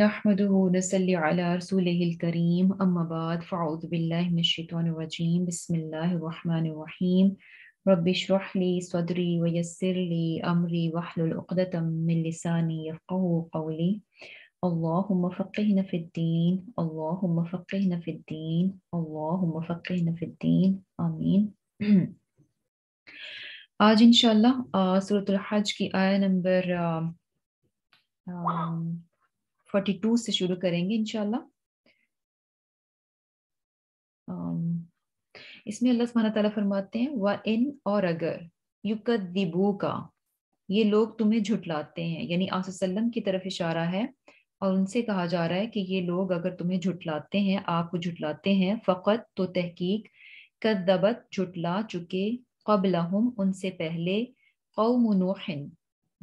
نحمده ونصلي على رسوله الكريم أما بعد فأعوذ بالله من الشيطان الرجيم بسم الله الرحمن الرحيم رب اشرح لي صدري ويسر لي أمري واحلل عقدة من لساني يفقه قولي اللهم فقهنا في الدين اللهم فقهنا في الدين اللهم فقهنا في الدين آمين آج إن आज इंशाल्लाह सूरत हज की आया नंबर फोर्टी टू से शुरू करेंगे इनशाला इसमें अल्लाह सुबहाना तला फरमाते हैं व इन और अगर युकदीबू का ये लोग तुम्हें झुटलाते हैं यानी आसम की तरफ इशारा है और उनसे कहा जा रहा है कि ये लोग अगर तुम्हें झुटलाते हैं आपको झुटलाते हैं फ़कत तो तहकीक कदबत झुटला चुके कबलहम उनसे पहले कौम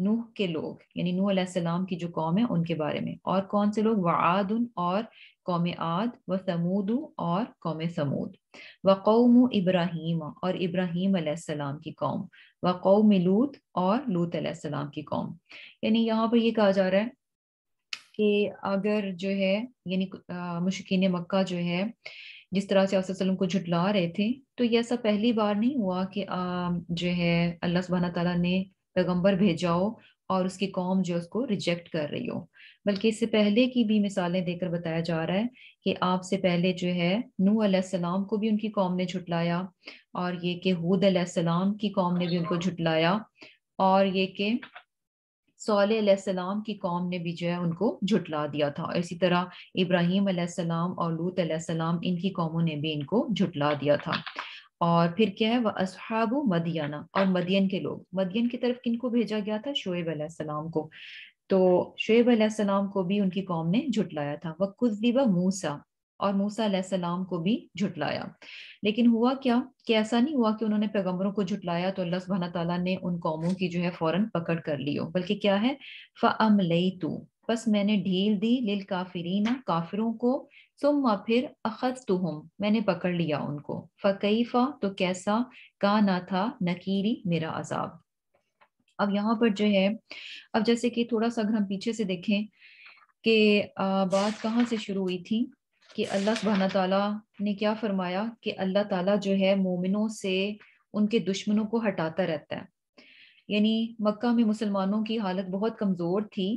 नूह के लोग यानी नूह सलाम की जो कौम है उनके बारे में और कौन से लोग वआद और कौम आद व समूद और कौम समूद व कौम इब्राहिम और इब्राहिम अलैहिस्सलाम की कौम व कौम लूत और लूत अलैहिस्सलाम की कौम यानी यहाँ पर यह कहा जा रहा है कि अगर जो है यानी मुशकिन मक्का जो है जिस तरह से वसल्लम को झुटला रहे थे तो ये ऐसा पहली बार नहीं हुआ कि आ, जो है अल्लाह सुबहाना तला ने पैगम्बर भेजाओ और उसकी कौम जो उसको रिजेक्ट कर रही हो बल्कि इससे पहले की भी मिसालें देकर बताया जा रहा है कि आपसे पहले जो है नू सलाम को भी उनकी कौम ने झुटलाया और ये कि हूद सलाम की कौम ने भी उनको झुटलाया और ये कि सलाम की कौम ने भी जो है उनको झुटला दिया था इसी तरह इब्राहिम सलाम और लूत सलाम इनकी कौमों ने भी इनको झुटला दिया था और फिर क्या है वह असहाबु मदियाना और मदियन के लोग मदियन की तरफ किनको भेजा गया था शोएब सलाम को तो शुएब सलाम को भी उनकी कौम ने झुटलाया था वह कुजलिबा मूसा और मूसा सलाम को भी झुटलाया लेकिन हुआ क्या कि ऐसा नहीं हुआ कि उन्होंने पैगम्बरों को झुटलाया तो अल्लाह सुबहाना तआला ने उन कौमों की जो है फौरन पकड़ कर लियो बल्कि क्या है फ तू बस मैंने ढील दी लिल काफिरीना काफिरों को सुम्मा फिर अखज तुहम मैंने पकड़ लिया उनको फ़कीफ़ा तो कैसा का ना था नकीरी मेरा अजाब अब यहाँ पर जो है अब जैसे कि थोड़ा सा अगर हम पीछे से देखें कि बात कहाँ से शुरू हुई थी कि अल्लाह सुबहाना ताला ने क्या फरमाया कि अल्लाह ताला जो है मोमिनों से उनके दुश्मनों को हटाता रहता है यानी मक्का में मुसलमानों की हालत बहुत कमज़ोर थी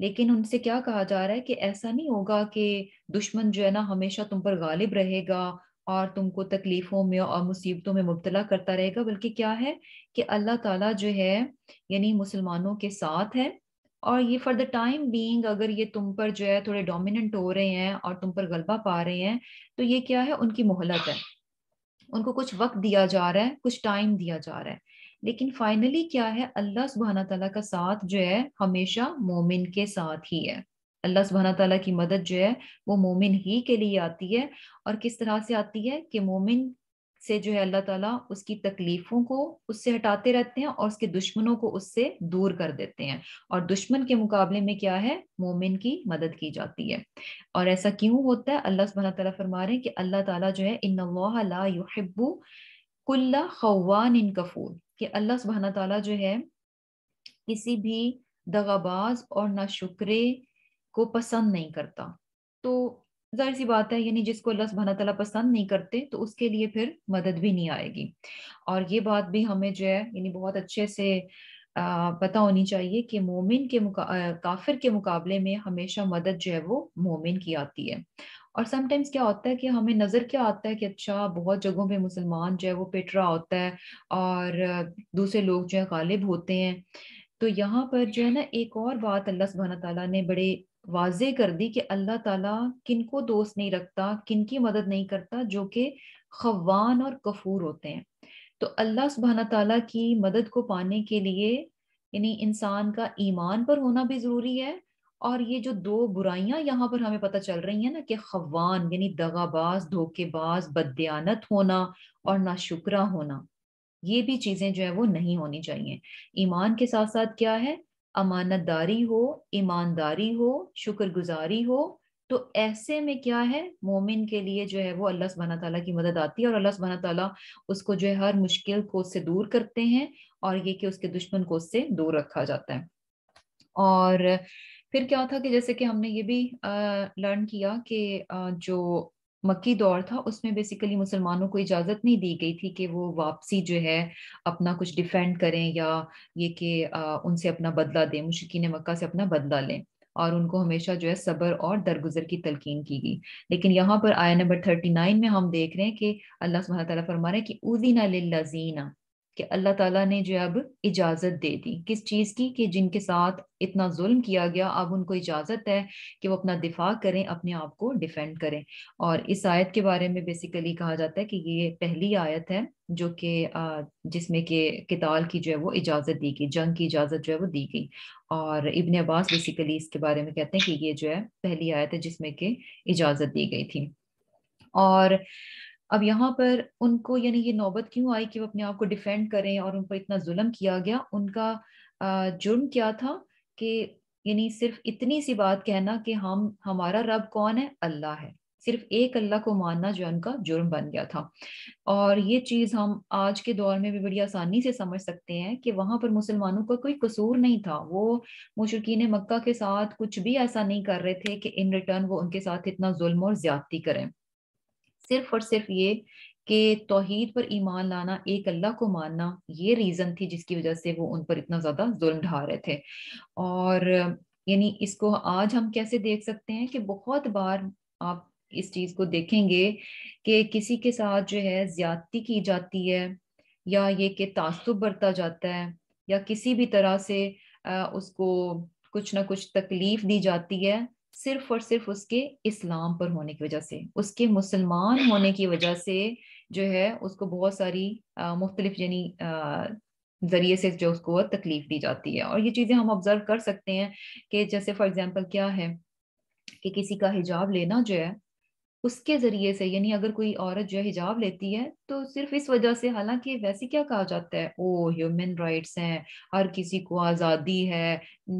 लेकिन उनसे क्या कहा जा रहा है कि ऐसा नहीं होगा कि दुश्मन जो है ना हमेशा तुम पर गालिब रहेगा और तुमको तकलीफों में और मुसीबतों में मुबतला करता रहेगा बल्कि क्या है कि अल्लाह ताला जो है यानी मुसलमानों के साथ है और ये फॉर द टाइम बीइंग अगर ये तुम पर जो है थोड़े डोमिनेंट हो रहे हैं और तुम पर गलबा पा रहे हैं तो ये क्या है उनकी मोहलत है उनको कुछ वक्त दिया जा रहा है कुछ टाइम दिया जा रहा है लेकिन फाइनली क्या है अल्लाह सुबहाना तला का साथ जो है हमेशा मोमिन के साथ ही है अल्लाह सुबहाना तला की मदद जो है वो मोमिन ही के लिए आती है और किस तरह से आती है कि मोमिन से जो है अल्लाह ताला उसकी तकलीफों को उससे हटाते रहते हैं और उसके दुश्मनों को उससे दूर कर देते हैं और दुश्मन के मुकाबले में क्या है मोमिन की मदद की जाती है और ऐसा क्यों होता है अल्लाह सुबहाना तला फरमा रहे हैं कि अल्लाह ताला जो है इन ला युहिब्बु कुल्ला खवान इन कफूर कि अल्लाह सुबहाना तला जो है किसी भी दगाबाज और नाशुक्रे को पसंद नहीं करता तो जाहिर सी बात है यानी जिसको अल्लाह सुबहाना तला पसंद नहीं करते तो उसके लिए फिर मदद भी नहीं आएगी और ये बात भी हमें जो है यानी बहुत अच्छे से पता होनी चाहिए कि मोमिन के मुका, काफिर के मुकाबले में हमेशा मदद जो है वो मोमिन की आती है और समटाइम्स क्या होता है कि हमें नज़र क्या आता है कि अच्छा बहुत जगहों पे मुसलमान जो है वो पिट रहा होता है और दूसरे लोग जो है गालिब होते हैं तो यहाँ पर जो है ना एक और बात अल्लाह सुबहान तला ने बड़े वाजे कर दी कि अल्लाह ताला किनको दोस्त नहीं रखता किन की मदद नहीं करता जो कि खवान और कफूर होते हैं तो अल्लाह सुबहाना तला की मदद को पाने के लिए यानी इंसान का ईमान पर होना भी ज़रूरी है और ये जो दो बुराइयां यहाँ पर हमें पता चल रही है ना कि खवान यानी दगाबाज धोखेबाज बदयानत होना और नाशुकरा होना ये भी चीजें जो है वो नहीं होनी चाहिए ईमान के साथ साथ क्या है अमानतदारी हो ईमानदारी हो शुक्रगुजारी हो तो ऐसे में क्या है मोमिन के लिए जो है वो अल्लाह सुबहाना तला की मदद आती है और अल्लाह सुबहाना तला उसको जो है हर मुश्किल को उससे दूर करते हैं और ये कि उसके दुश्मन को उससे दूर रखा जाता है और फिर क्या था कि जैसे कि हमने ये भी लर्न किया कि जो मक्की दौर था उसमें बेसिकली मुसलमानों को इजाज़त नहीं दी गई थी कि वो वापसी जो है अपना कुछ डिफेंड करें या ये कि उनसे अपना बदला दें मुशकिन मक्का से अपना बदला लें और उनको हमेशा जो है सब्र और दरगुजर की तलकीन की गई लेकिन यहाँ पर आया नंबर थर्टी नाइन में हम देख रहे हैं कि अल्लाह सुबह ताली फरमा रहे हैं कि उदीना लजीना कि अल्लाह ताला ने जो अब इजाज़त दे दी किस चीज़ की कि जिनके साथ इतना जुल्म किया गया अब उनको इजाज़त है कि वो अपना दिफा करें अपने आप को डिफेंड करें और इस आयत के बारे में बेसिकली कहा जाता है कि ये पहली आयत है जो कि जिसमें के किताल की जो है वो इजाज़त दी गई जंग की इजाज़त जो है वो दी गई और इबन अब्बास बेसिकली इसके बारे में कहते हैं कि ये जो है पहली आयत है जिसमें कि इजाज़त दी गई थी और अब यहाँ पर उनको यानी ये नौबत क्यों आई कि वो अपने आप को डिफेंड करें और उन पर इतना जुल्म किया गया उनका जुर्म क्या था कि यानी सिर्फ इतनी सी बात कहना कि हम हमारा रब कौन है अल्लाह है सिर्फ एक अल्लाह को मानना जो उनका जुर्म बन गया था और ये चीज़ हम आज के दौर में भी बड़ी आसानी से समझ सकते हैं कि वहाँ पर मुसलमानों का को कोई कसूर नहीं था वो मुशरकिन मक्का के साथ कुछ भी ऐसा नहीं कर रहे थे कि इन रिटर्न वो उनके साथ इतना जुल्म और ज्यादती करें सिर्फ और सिर्फ ये कि तोहहीद पर ईमान लाना एक अल्लाह को मानना ये रीज़न थी जिसकी वजह से वो उन पर इतना ज़्यादा जुल्म ढा रहे थे और यानी इसको आज हम कैसे देख सकते हैं कि बहुत बार आप इस चीज़ को देखेंगे कि किसी के साथ जो है ज्यादती की जाती है या ये कि तासुब बरता जाता है या किसी भी तरह से उसको कुछ ना कुछ तकलीफ दी जाती है सिर्फ और सिर्फ उसके इस्लाम पर होने की वजह से उसके मुसलमान होने की वजह से जो है उसको बहुत सारी मुख्तलिफ यानी जरिए से जो उसको तकलीफ दी जाती है और ये चीज़ें हम ऑब्जर्व कर सकते हैं कि जैसे फॉर एग्जांपल क्या है कि किसी का हिजाब लेना जो है उसके जरिए से यानी अगर कोई औरत जो है हिजाब लेती है तो सिर्फ इस वजह से हालांकि वैसे क्या कहा जाता है ओ ह्यूमन राइट्स हैं हर किसी को आज़ादी है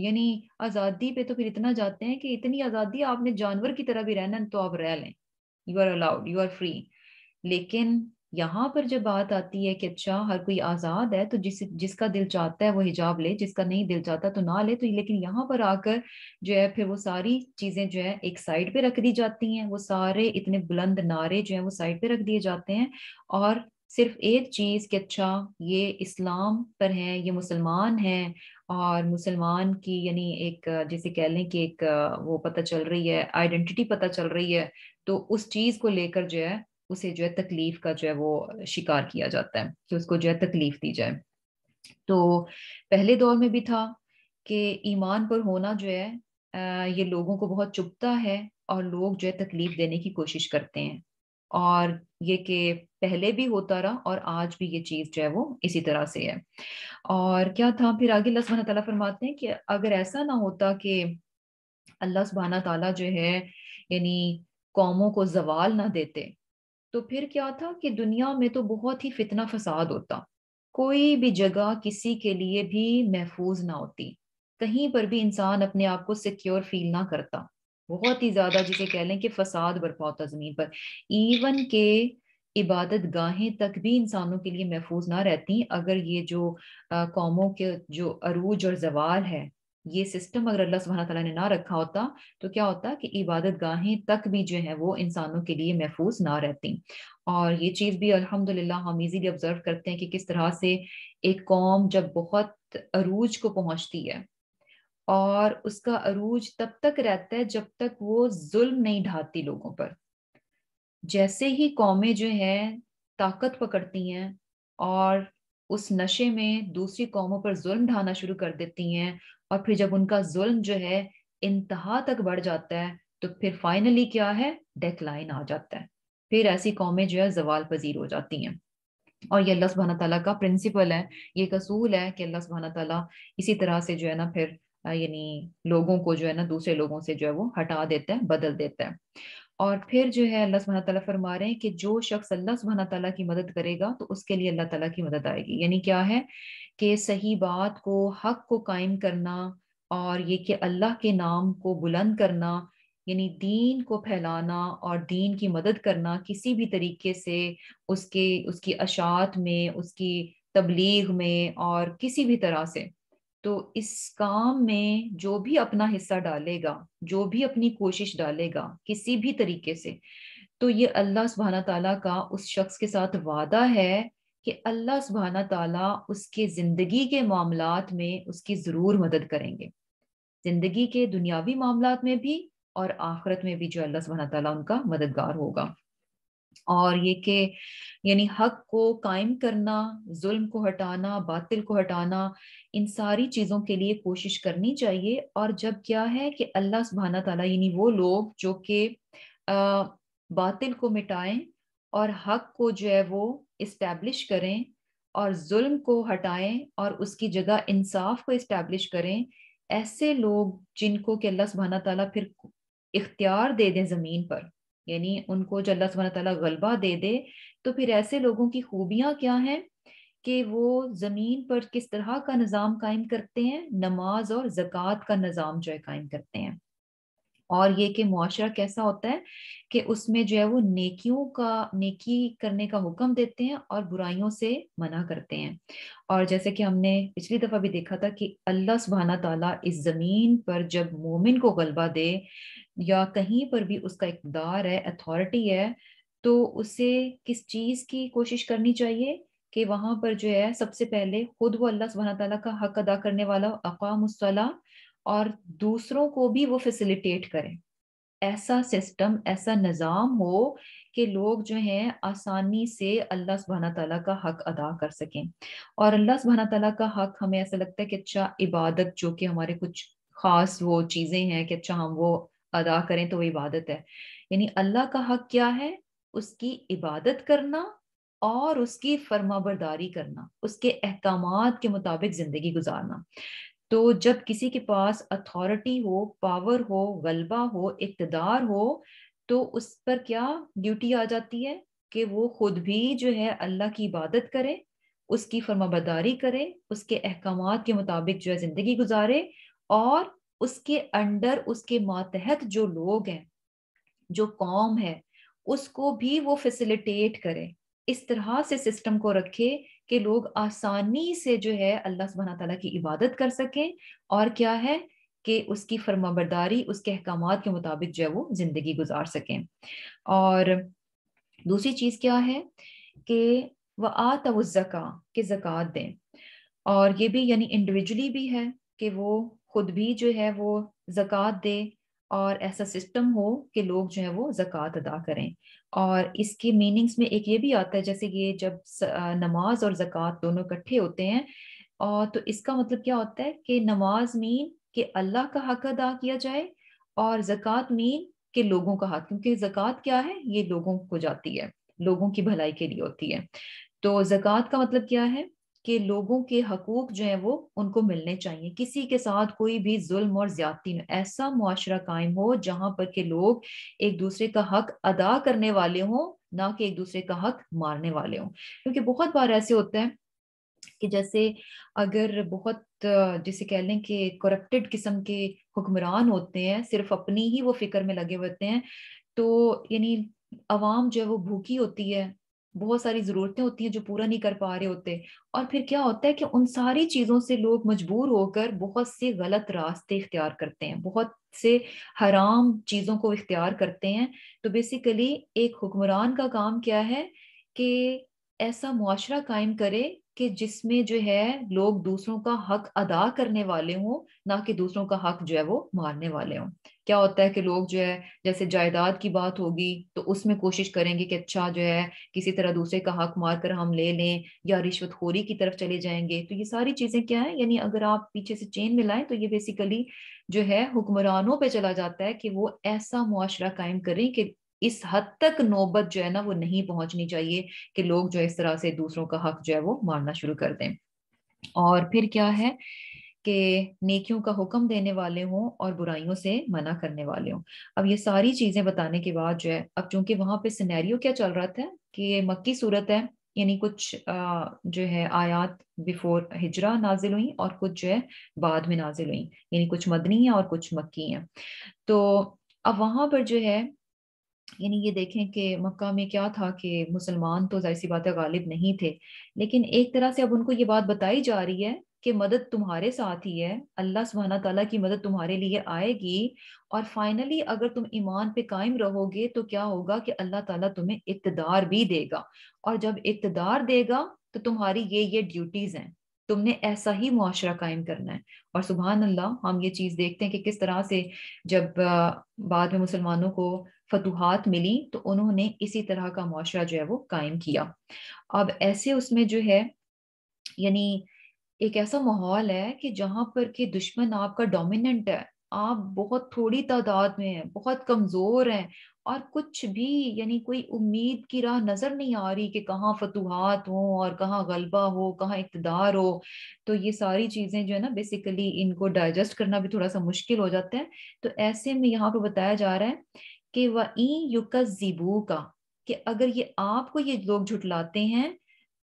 यानी आज़ादी पे तो फिर इतना जाते हैं कि इतनी आज़ादी आपने जानवर की तरह भी रहना तो आप रह लें you are allowed you are free लेकिन यहाँ पर जब बात आती है कि अच्छा हर कोई आजाद है तो जिस जिसका दिल चाहता है वो हिजाब ले जिसका नहीं दिल चाहता तो ना ले तो लेकिन यहाँ पर आकर जो है फिर वो सारी चीजें जो है एक साइड पे रख दी जाती हैं वो सारे इतने बुलंद नारे जो है वो साइड पे रख दिए जाते हैं और सिर्फ एक चीज कि अच्छा ये इस्लाम पर है ये मुसलमान है और मुसलमान की यानी एक जैसे कह लें कि एक वो पता चल रही है आइडेंटिटी पता चल रही है तो उस चीज को लेकर जो है उसे जो है तकलीफ का जो है वो शिकार किया जाता है कि उसको जो है तकलीफ दी जाए तो पहले दौर में भी था कि ईमान पर होना जो है ये लोगों को बहुत चुभता है और लोग जो है तकलीफ देने की कोशिश करते हैं और ये कि पहले भी होता रहा और आज भी ये चीज़ जो है वो इसी तरह से है और क्या था फिर आगे लसमान तला फरमाते हैं कि अगर ऐसा ना होता कि अल्लाह सुबहाना तला जो है यानी कौमों को जवाल ना देते तो फिर क्या था कि दुनिया में तो बहुत ही फितना फसाद होता कोई भी जगह किसी के लिए भी महफूज ना होती कहीं पर भी इंसान अपने आप को सिक्योर फील ना करता बहुत ही ज्यादा जिसे कह लें कि फसाद बरपा होता जमीन पर इवन के इबादत गाहें तक भी इंसानों के लिए महफूज ना रहती अगर ये जो कौमों के जो अरूज और जवाल है ये सिस्टम अगर अल्लाह सुबहाना तला ने ना रखा होता तो क्या होता कि इबादत गाहें तक भी जो है वो इंसानों के लिए महफूज ना रहती और ये चीज़ भी अल्हम्दुलिल्लाह हम इजीली ऑब्जर्व करते हैं कि किस तरह से एक कौम जब बहुत अरूज को पहुंचती है और उसका अरूज तब तक रहता है जब तक वो जुल्म नहीं ढाती लोगों पर जैसे ही कौमें जो है ताकत पकड़ती हैं और उस नशे में दूसरी कौमों पर जुल्म ढाना शुरू कर देती हैं और फिर जब उनका जुल्म जो है इंतहा तक बढ़ जाता है तो फिर फाइनली क्या है डेकलाइन आ जाता है फिर ऐसी कौमें जो है जवाल पजीर हो जाती हैं और ये अल्लाह सुबहाना तला का प्रिंसिपल है ये एक असूल है कि अल्लाह सुबहाना तला इसी तरह से जो है ना फिर यानी लोगों को जो है ना दूसरे लोगों से जो है वो हटा देता है बदल देता है और फिर जो है अल्लाह सुबहाना तला फरमा रहे हैं कि जो शख्स अल्लाह सुबहाना तला की मदद करेगा तो उसके लिए अल्लाह तला की मदद आएगी यानी क्या है कि सही बात को हक को कायम करना और ये कि अल्लाह के नाम को बुलंद करना यानी दीन को फैलाना और दीन की मदद करना किसी भी तरीके से उसके उसकी अशात में उसकी तबलीग में और किसी भी तरह से तो इस काम में जो भी अपना हिस्सा डालेगा जो भी अपनी कोशिश डालेगा किसी भी तरीके से तो ये अल्लाह सुबहाना ताला का उस शख्स के साथ वादा है कि अल्लाह सुबहाना ताला उसके ज़िंदगी के मामला में उसकी ज़रूर मदद करेंगे ज़िंदगी के दुनियावी मामला में भी और आखरत में भी जो अल्लाह सुबहाना ताला उनका मददगार होगा और ये के यानी हक को कायम करना जुल्म को हटाना बातिल को हटाना इन सारी चीज़ों के लिए कोशिश करनी चाहिए और जब क्या है कि अल्लाह सुबहाना तला यानी वो लोग जो कि बातिल को मिटाएं और हक को जो है वो इस्टेब्लिश करें और जुल्म को हटाएं और उसकी जगह इंसाफ को इस्टेब्लिश करें ऐसे लोग जिनको कि अल्लाह सुबहाना तला फिर इख्तियार दे दें ज़मीन पर यानी उनको जो अल्लाह सुबहाना तला गलबा दे दे तो फिर ऐसे लोगों की खूबियाँ क्या हैं कि वो ज़मीन पर किस तरह का निज़ाम कायम करते हैं नमाज और ज़क़़त का निज़ाम जो है कायम करते हैं और ये कि मुआरा कैसा होता है कि उसमें जो है वो नेकियों का नेकी करने का हुक्म देते हैं और बुराइयों से मना करते हैं और जैसे कि हमने पिछली दफ़ा भी देखा था कि अल्लाह सुबहाना ताली इस ज़मीन पर जब मोमिन को गलबा दे या कहीं पर भी उसका इकदार है अथॉरिटी है तो उसे किस चीज़ की कोशिश करनी चाहिए कि वहां पर जो है सबसे पहले खुद वो अल्लाह सुबहाना तला का हक अदा करने वाला अकाम और दूसरों को भी वो फैसिलिटेट करें ऐसा सिस्टम ऐसा निज़ाम हो कि लोग जो हैं आसानी से अल्लाह सुबहाना तला का हक अदा कर सकें और अल्लाह सुबहाना तला का हक हमें ऐसा लगता है कि अच्छा इबादत जो कि हमारे कुछ ख़ास वो चीज़ें हैं कि अच्छा हम वो अदा करें तो वो इबादत है यानी अल्लाह का हक क्या है उसकी इबादत करना और उसकी फर्माबरदारी करना उसके अहकाम के मुताबिक ज़िंदगी गुजारना तो जब किसी के पास अथॉरिटी हो पावर हो गलबा हो इकतदार हो तो उस पर क्या ड्यूटी आ जाती है कि वो खुद भी जो है अल्लाह की इबादत करे उसकी फर्माबरदारी करे उसके अहकाम के मुताबिक जो है ज़िंदगी गुजारे और उसके अंडर उसके मातहत जो लोग हैं जो कौम है उसको भी वो फैसिलिटेट करे इस तरह से सिस्टम को रखे कि लोग आसानी से जो है अल्लाह सुबहाना तला की इबादत कर सकें और क्या है कि उसकी फर्माबरदारी उसके अहकाम के मुताबिक जो है वो ज़िंदगी गुजार सकें और दूसरी चीज़ क्या है कि वह आता ज़क़़ा के जक़ात दें और ये भी यानी इंडिविजुअली भी है कि वो खुद भी जो है वो ज़क़ात दे और ऐसा सिस्टम हो कि लोग जो है वो ज़क़़त अदा करें और इसके मीनिंग्स में एक ये भी आता है जैसे ये जब नमाज और ज़क़ात दोनों इकट्ठे होते हैं और तो इसका मतलब क्या होता है कि नमाज मीन कि अल्लाह का हक अदा किया जाए और ज़क़़त मीन के लोगों का हक क्योंकि ज़क़़त क्या है ये लोगों को जाती है लोगों की भलाई के लिए होती है तो जक़ात का मतलब क्या है कि लोगों के हकूक जो है वो उनको मिलने चाहिए किसी के साथ कोई भी जुल्म और ज्यादती नहीं ऐसा मुआरा कायम हो जहां पर के लोग एक दूसरे का हक अदा करने वाले हों ना कि एक दूसरे का हक मारने वाले हों क्योंकि बहुत बार ऐसे होते हैं कि जैसे अगर बहुत जिसे कह लें कि करप्टेड किस्म के हुक्मरान होते हैं सिर्फ अपनी ही वो फिक्र में लगे होते हैं तो यानी आवाम जो है वो भूखी होती है बहुत सारी ज़रूरतें होती हैं जो पूरा नहीं कर पा रहे होते और फिर क्या होता है कि उन सारी चीज़ों से लोग मजबूर होकर बहुत से गलत रास्ते इख्तियार करते हैं बहुत से हराम चीज़ों को इख्तियार करते हैं तो बेसिकली एक हुक्मरान का काम क्या है कि ऐसा मुआरा कायम करे कि जिसमें जो है लोग दूसरों का हक अदा करने वाले हों ना कि दूसरों का हक जो है वो मारने वाले हों क्या होता है कि लोग जो है जैसे जायदाद की बात होगी तो उसमें कोशिश करेंगे कि अच्छा जो है किसी तरह दूसरे का हक मार कर हम ले लें या रिश्वतखोरी की तरफ चले जाएंगे तो ये सारी चीजें क्या है यानी अगर आप पीछे से चेन में लाएं तो ये बेसिकली जो है हुक्मरानों पर चला जाता है कि वो ऐसा मुआरा कायम करें कि इस हद तक नौबत जो है ना वो नहीं पहुंचनी चाहिए कि लोग जो इस तरह से दूसरों का हक जो है वो मारना शुरू कर दें और फिर क्या है कि नेकियों का हुक्म देने वाले हों और बुराइयों से मना करने वाले हों अब ये सारी चीजें बताने के बाद जो है अब चूंकि वहां पे सिनेरियो क्या चल रहा था कि ये मक्की सूरत है यानी कुछ जो है आयात बिफोर हिजरा नाजिल हुई और कुछ जो है बाद में नाजिल हुई यानी कुछ मदनी है और कुछ मक्की है तो अब वहां पर जो है यानी ये देखें कि मक्का में क्या था कि मुसलमान तो जाहिर सी बात है गालिब नहीं थे लेकिन एक तरह से अब उनको ये बात बताई जा रही है कि मदद तुम्हारे साथ ही है अल्लाह सुबहाना तला की मदद तुम्हारे लिए आएगी और फाइनली अगर तुम ईमान पे कायम रहोगे तो क्या होगा कि अल्लाह ताला तुम्हें इकतदार भी देगा और जब इकतदार देगा तो तुम्हारी ये ये ड्यूटीज हैं तुमने ऐसा ही मुआशरा कायम करना है और सुबहान अल्लाह हम ये चीज़ देखते हैं कि किस तरह से जब बाद में मुसलमानों को फतूहत मिली तो उन्होंने इसी तरह का मुआरा जो है वो कायम किया अब ऐसे उसमें जो है यानी एक ऐसा माहौल है कि जहाँ पर के दुश्मन आपका डोमिनेंट है आप बहुत थोड़ी तादाद में हैं बहुत कमज़ोर हैं और कुछ भी यानी कोई उम्मीद की राह नज़र नहीं आ रही कि कहाँ फतूहत हो और कहाँ गलबा हो कहाँ इकतदार हो तो ये सारी चीज़ें जो है ना बेसिकली इनको डाइजेस्ट करना भी थोड़ा सा मुश्किल हो जाता है तो ऐसे में यहाँ पर बताया जा रहा है कि वई युका जीबू का कि अगर ये आपको ये लोग झुटलाते हैं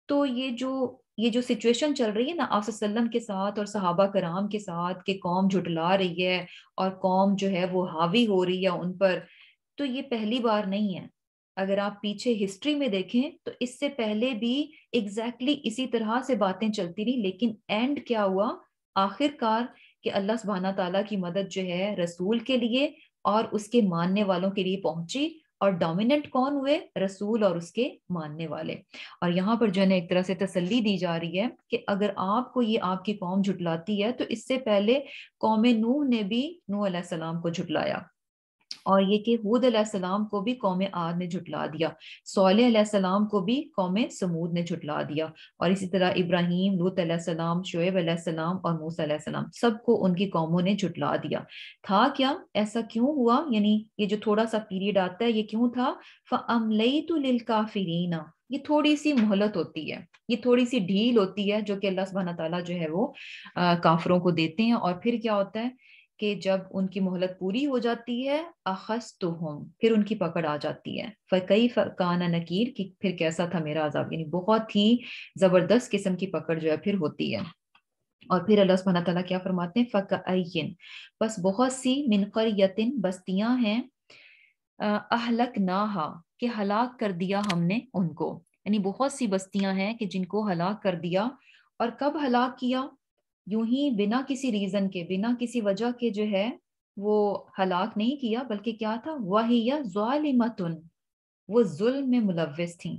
तो ये जो ये जो सिचुएशन चल रही है ना आप के साथ और सहाबा कराम के साथ के कौम झुटला रही है और कौम जो है वो हावी हो रही है उन पर तो ये पहली बार नहीं है अगर आप पीछे हिस्ट्री में देखें तो इससे पहले भी एग्जैक्टली exactly इसी तरह से बातें चलती रही लेकिन एंड क्या हुआ आखिरकार कि अल्लाह सुबहाना तला की मदद जो है रसूल के लिए और उसके मानने वालों के लिए पहुंची और डोमिनेंट कौन हुए रसूल और उसके मानने वाले और यहाँ पर जो है एक तरह से तसल्ली दी जा रही है कि अगर आपको ये आपकी कौम झुटलाती है तो इससे पहले कौम नूह ने भी नूह सलाम को झुटलाया और ये कि हूद अलैहिस्सलाम को भी कौम आद ने झुटला दिया सोल अलैहिस्सलाम को भी कौम समूद ने झुटला दिया और इसी तरह इब्राहिम लूत अलैहिस्सलाम शुएब अलैहिस्सलाम और मूसा अलैहिस्सलाम सबको उनकी कौमों ने झुटला दिया था क्या ऐसा क्यों हुआ यानी ये जो थोड़ा सा पीरियड आता है ये क्यों था फमलई तो लिल ये थोड़ी सी मोहलत होती है ये थोड़ी सी ढील होती है जो कि अल्लाह सुबहाना तला जो है वो आ, काफरों को देते हैं और फिर क्या होता है कि जब उनकी मोहलत पूरी हो जाती है अखस तो हम फिर उनकी पकड़ आ जाती है फ़कई फाना नकीर कि फिर कैसा था मेरा आजाब यानी बहुत ही ज़बरदस्त किस्म की पकड़ जो है फिर होती है और फिर अल्लाह सुबहाना तला क्या फरमाते हैं फ़कन बस बहुत सी मिनकर यतिन बस्तियां हैं अहलक नाहा कि हलाक कर दिया हमने उनको यानी बहुत सी बस्तियां हैं कि जिनको हलाक कर दिया और कब हलाक किया यूं ही बिना किसी रीजन के बिना किसी वजह के जो है वो हलाक नहीं किया बल्कि क्या था वहिया जालिमतुन वो जुल्म में मुलविस थी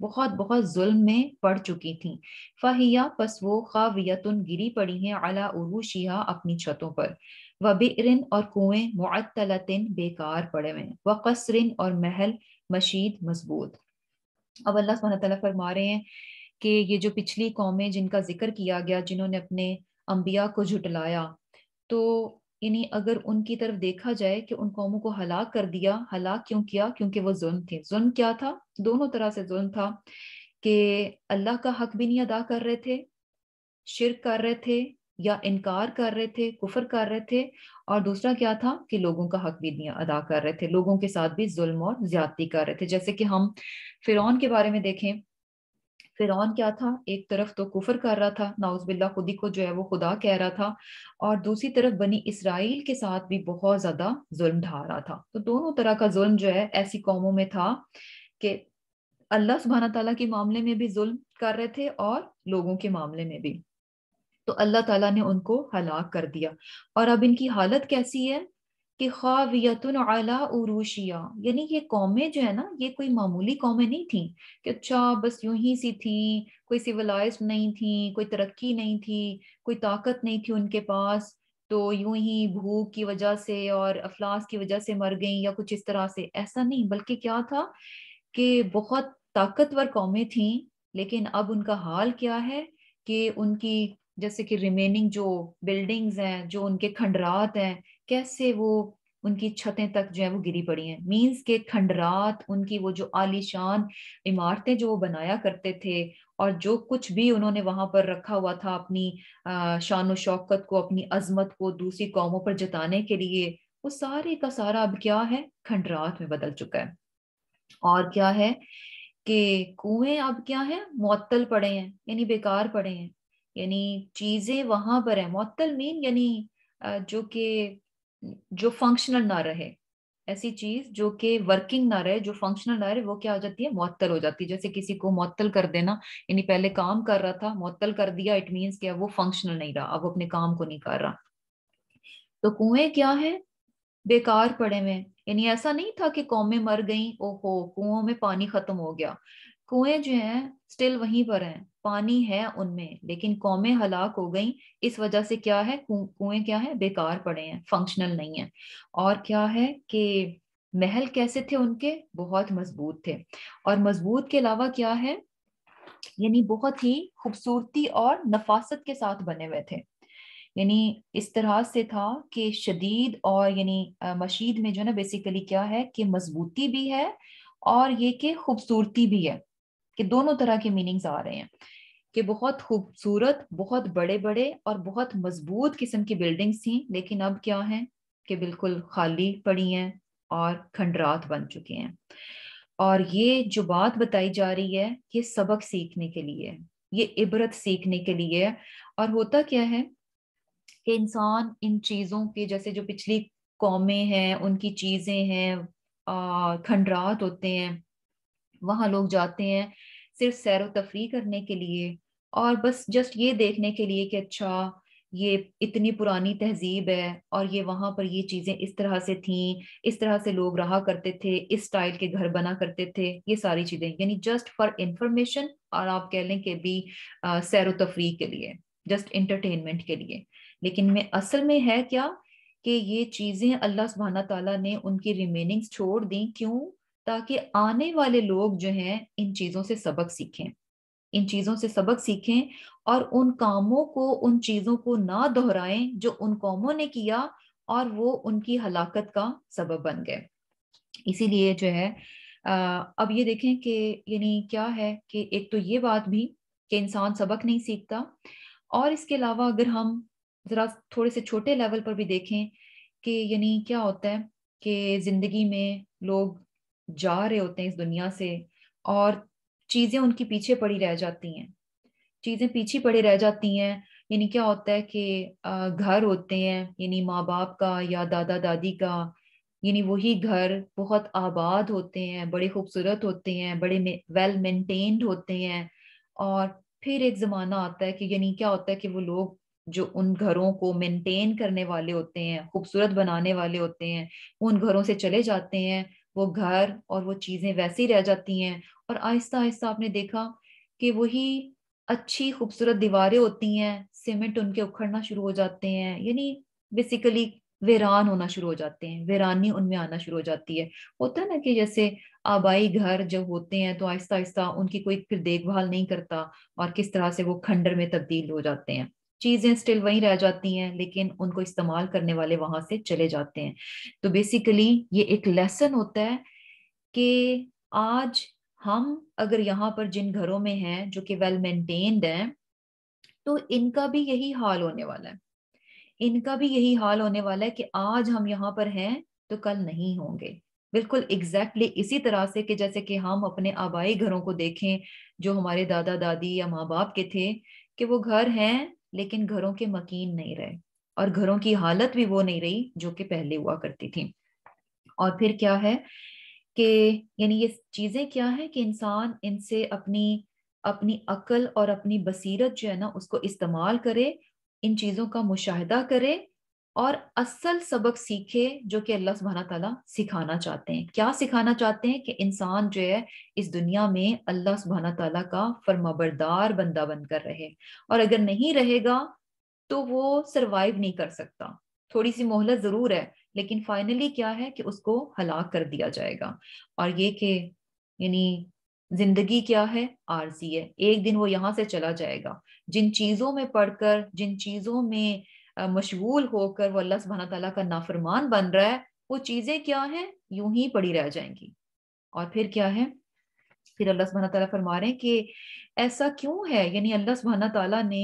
बहुत बहुत जुल्म में पड़ चुकी थी फ़हिया पस वो खावियतुन गिरी पड़ी हैं अला उरूशिया अपनी छतों पर व बिरन और कुएं मुअतलतिन बेकार पड़े हुए व कसरिन और महल मशीद मजबूत अब अल्लाह सुबहाना तला फरमा रहे हैं कि ये जो पिछली कौमें जिनका जिक्र किया गया जिन्होंने अपने अम्बिया को झुटलाया तो यानी अगर उनकी तरफ देखा जाए कि उन कौमों को हलाक कर दिया हलाक क्यों किया क्योंकि वो जुल्म थे जुल्म क्या था दोनों तरह से जुल्म था कि अल्लाह का हक भी नहीं अदा कर रहे थे शिरक कर रहे थे या इनकार कर रहे थे कुफर कर रहे थे और दूसरा क्या था कि लोगों का हक भी नहीं अदा कर रहे थे लोगों के साथ भी जुल्म और ज्यादती कर रहे थे जैसे कि हम फिरौन के बारे में देखें फिर क्या था एक तरफ तो कुफर कर रहा था नाउजबिल्ला खुद ही को जो है वो खुदा कह रहा था और दूसरी तरफ बनी इसराइल के साथ भी बहुत ज्यादा जुल्म ढा रहा था तो दोनों तरह का जुल्म जो है ऐसी कौमों में था कि अल्लाह सुबहाना तला के मामले में भी जुल्म कर रहे थे और लोगों के मामले में भी तो अल्लाह तला ने उनको हलाक कर दिया और अब इनकी हालत कैसी है कि खावियतुन आला उरूशिया यानी ये कौमें जो है ना ये कोई मामूली कौमें नहीं थी कि अच्छा बस यूं ही सी थी कोई सिविलाइज नहीं थी कोई तरक्की नहीं थी कोई ताकत नहीं थी उनके पास तो यूं ही भूख की वजह से और अफलास की वजह से मर गई या कुछ इस तरह से ऐसा नहीं बल्कि क्या था कि बहुत ताकतवर कौमें थी लेकिन अब उनका हाल क्या है कि उनकी जैसे कि रिमेनिंग जो बिल्डिंग्स हैं जो उनके खंडरात हैं कैसे वो उनकी छतें तक जो है वो गिरी पड़ी हैं मींस के खंडरात उनकी वो जो आलीशान इमारतें जो वो बनाया करते थे और जो कुछ भी उन्होंने वहां पर रखा हुआ था अपनी शान शौकत को अपनी अजमत को दूसरी कौमों पर जताने के लिए वो सारे का सारा अब क्या है खंडरात में बदल चुका है और क्या है कि कुएं अब क्या है मअतल पड़े हैं यानी बेकार पड़े हैं यानी चीजें वहां पर है मअतल मीन यानी जो कि जो फंक्शनल ना रहे ऐसी चीज जो कि वर्किंग ना रहे जो फंक्शनल ना रहे वो क्या हो जाती है मअतल हो जाती है जैसे किसी को मअतल कर देना यानी पहले काम कर रहा था मअतल कर दिया इट मीन्स क्या वो फंक्शनल नहीं रहा अब वो अपने काम को नहीं कर रहा तो कुएं क्या है बेकार पड़े में यानी ऐसा नहीं था कि कौमें मर गई ओहो कुओं में पानी खत्म हो गया कुएं जो हैं स्टिल वहीं पर हैं पानी है उनमें लेकिन कौमें हलाक हो गई इस वजह से क्या है कुएं क्या है बेकार पड़े हैं फंक्शनल नहीं है और क्या है कि महल कैसे थे उनके बहुत मजबूत थे और मजबूत के अलावा क्या है यानी बहुत ही खूबसूरती और नफासत के साथ बने हुए थे यानी इस तरह से था कि शदीद और यानी मशीद में जो ना बेसिकली क्या है कि मजबूती भी है और ये कि खूबसूरती भी है कि दोनों तरह के मीनिंग्स आ रहे हैं कि बहुत खूबसूरत बहुत बड़े बड़े और बहुत मजबूत किस्म की बिल्डिंग्स थी लेकिन अब क्या है कि बिल्कुल खाली पड़ी हैं और खंडरात बन चुके हैं और ये जो बात बताई जा रही है ये सबक सीखने के लिए ये इबरत सीखने के लिए और होता क्या है कि इंसान इन चीज़ों के जैसे जो पिछली कौमें हैं उनकी चीज़ें हैं खंडरात होते हैं वहाँ लोग जाते हैं सिर्फ सैर तफरी करने के लिए और बस जस्ट ये देखने के लिए कि अच्छा ये इतनी पुरानी तहजीब है और ये वहाँ पर ये चीज़ें इस तरह से थीं इस तरह से लोग रहा करते थे इस स्टाइल के घर बना करते थे ये सारी चीज़ें यानी जस्ट फॉर इंफॉर्मेशन और आप कह लें कि भी सैर तफरी के लिए जस्ट इंटरटेनमेंट के लिए लेकिन में असल में है क्या कि ये चीज़ें अल्लाह सुबहाना तला ने उनकी रिमेनिंग्स छोड़ दी क्यों ताकि आने वाले लोग जो हैं इन चीज़ों से सबक सीखें इन चीज़ों से सबक सीखें और उन कामों को उन चीज़ों को ना दोहराएं जो उन कौमों ने किया और वो उनकी हलाकत का सबब बन गए इसीलिए जो है अब ये देखें कि यानी क्या है कि एक तो ये बात भी कि इंसान सबक नहीं सीखता और इसके अलावा अगर हम ज़रा थोड़े से छोटे लेवल पर भी देखें कि यानी क्या होता है कि ज़िंदगी में लोग जा रहे होते हैं इस दुनिया से और चीज़ें उनके पीछे पड़ी रह जाती हैं चीज़ें पीछे पड़ी रह जाती हैं यानी क्या होता है कि घर होते हैं यानी माँ बाप का या दादा दादी का यानी वही घर बहुत आबाद होते हैं बड़े खूबसूरत होते हैं बड़े वेल मेंटेन्ड होते हैं और फिर एक ज़माना आता है कि यानी क्या होता है कि वो लोग जो उन घरों को मेंटेन करने वाले होते हैं खूबसूरत बनाने वाले होते हैं उन घरों से चले जाते हैं वो घर और वो चीज़ें वैसी रह जाती हैं और आहिस्ता आहिस्ता आपने देखा कि वही अच्छी खूबसूरत दीवारें होती हैं सीमेंट उनके उखड़ना शुरू हो जाते हैं यानी बेसिकली वेरान होना शुरू हो जाते हैं वेरानी उनमें आना शुरू हो जाती है होता है ना कि जैसे आबाई घर जब होते हैं तो आहिस्ता आहिस्ता उनकी कोई फिर देखभाल नहीं करता और किस तरह से वो खंडर में तब्दील हो जाते हैं चीजें स्टिल वहीं रह जाती हैं लेकिन उनको इस्तेमाल करने वाले वहां से चले जाते हैं तो बेसिकली ये एक लेसन होता है कि आज हम अगर यहाँ पर जिन घरों में हैं जो कि वेल मेंटेन्ड हैं तो इनका भी यही हाल होने वाला है इनका भी यही हाल होने वाला है कि आज हम यहाँ पर हैं तो कल नहीं होंगे बिल्कुल एग्जैक्टली exactly इसी तरह से कि जैसे कि हम अपने आबाई घरों को देखें जो हमारे दादा दादी या माँ बाप के थे कि वो घर हैं लेकिन घरों के मकीन नहीं रहे और घरों की हालत भी वो नहीं रही जो कि पहले हुआ करती थी और फिर क्या है कि यानी ये चीजें क्या है कि इंसान इनसे अपनी अपनी अकल और अपनी बसीरत जो है ना उसको इस्तेमाल करे इन चीजों का मुशाहिदा करे और असल सबक सीखे जो कि अल्लाह सुबहाना तला सिखाना चाहते हैं क्या सिखाना चाहते हैं कि इंसान जो है इस दुनिया में अल्लाह सुबहाना तला का फर्माबरदार बंदा बनकर रहे और अगर नहीं रहेगा तो वो सरवाइव नहीं कर सकता थोड़ी सी मोहलत ज़रूर है लेकिन फाइनली क्या है कि उसको हलाक कर दिया जाएगा और ये कि यानी जिंदगी क्या है आरजी है एक दिन वो यहाँ से चला जाएगा जिन चीज़ों में पढ़कर जिन चीज़ों में मशगूल होकर वो अल्लाह सुबहाना तला का नाफरमान बन रहा है वो चीज़ें क्या है यूं ही पड़ी रह जाएंगी और फिर क्या है फिर अल्लाह सुबहाना तला फरमा रहे हैं कि ऐसा क्यों है यानी अल्लाह सुबहाना तला ने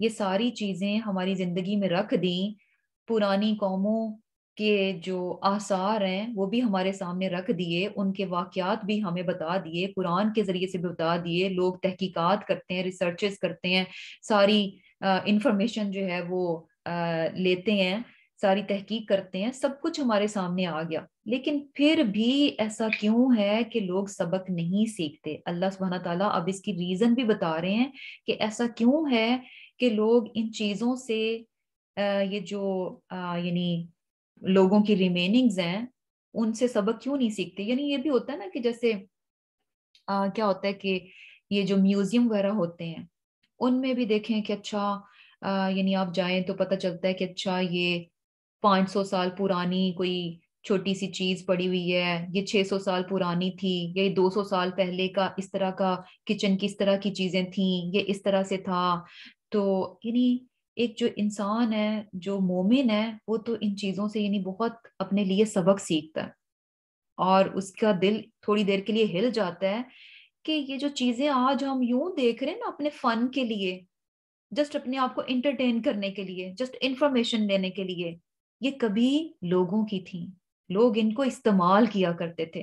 ये सारी चीज़ें हमारी ज़िंदगी में रख दी पुरानी कौमों के जो आसार हैं वो भी हमारे सामने रख दिए उनके वाक्यात भी हमें बता दिए कुरान के ज़रिए से भी बता दिए लोग तहकीकात करते हैं रिसर्चेस करते हैं सारी इंफॉर्मेशन जो है वो लेते हैं सारी तहकीक करते हैं सब कुछ हमारे सामने आ गया लेकिन फिर भी ऐसा क्यों है कि लोग सबक नहीं सीखते अल्लाह सुबहाना तला अब इसकी रीज़न भी बता रहे हैं कि ऐसा क्यों है कि लोग इन चीज़ों से ये जो यानी लोगों की रिमेनिंग्स हैं उनसे सबक क्यों नहीं सीखते यानी ये भी होता है ना कि जैसे आ, क्या होता है कि ये जो म्यूज़ियम वगैरह होते हैं उनमें भी देखें कि अच्छा यानी आप जाएं तो पता चलता है कि अच्छा ये 500 साल पुरानी कोई छोटी सी चीज पड़ी हुई है ये 600 साल पुरानी थी ये 200 साल पहले का इस तरह का किचन की इस तरह की चीजें थी ये इस तरह से था तो यानी एक जो इंसान है जो मोमिन है वो तो इन चीजों से यानी बहुत अपने लिए सबक सीखता है और उसका दिल थोड़ी देर के लिए हिल जाता है कि ये जो चीजें आज हम यूं देख रहे हैं ना अपने फन के लिए जस्ट अपने आप को इंटरटेन करने के लिए जस्ट इंफॉर्मेशन लेने के लिए ये कभी लोगों की थी लोग इनको इस्तेमाल किया करते थे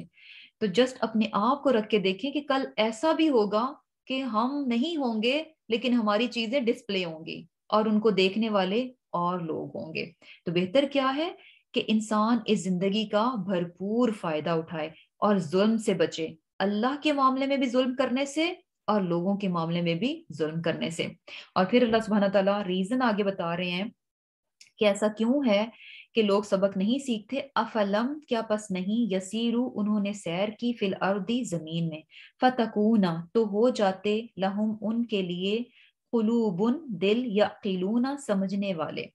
तो जस्ट अपने आप को रख के देखें कि कल ऐसा भी होगा कि हम नहीं होंगे लेकिन हमारी चीजें डिस्प्ले होंगी और उनको देखने वाले और लोग होंगे तो बेहतर क्या है कि इंसान इस जिंदगी का भरपूर फायदा उठाए और जुल्म से बचे अल्लाह के मामले में भी जुल्म करने से और लोगों के मामले में भी जुल्म करने से और फिर अल्लाह सुबहाना तला रीजन आगे बता रहे हैं कि ऐसा क्यों है कि लोग सबक नहीं सीखते अफलम क्या पस नहीं यसीरू उन्होंने सैर की फिल अर्दी जमीन में फतकूना तो हो जाते लहुम उनके लिए कुलूबुन दिल या किलूना समझने वाले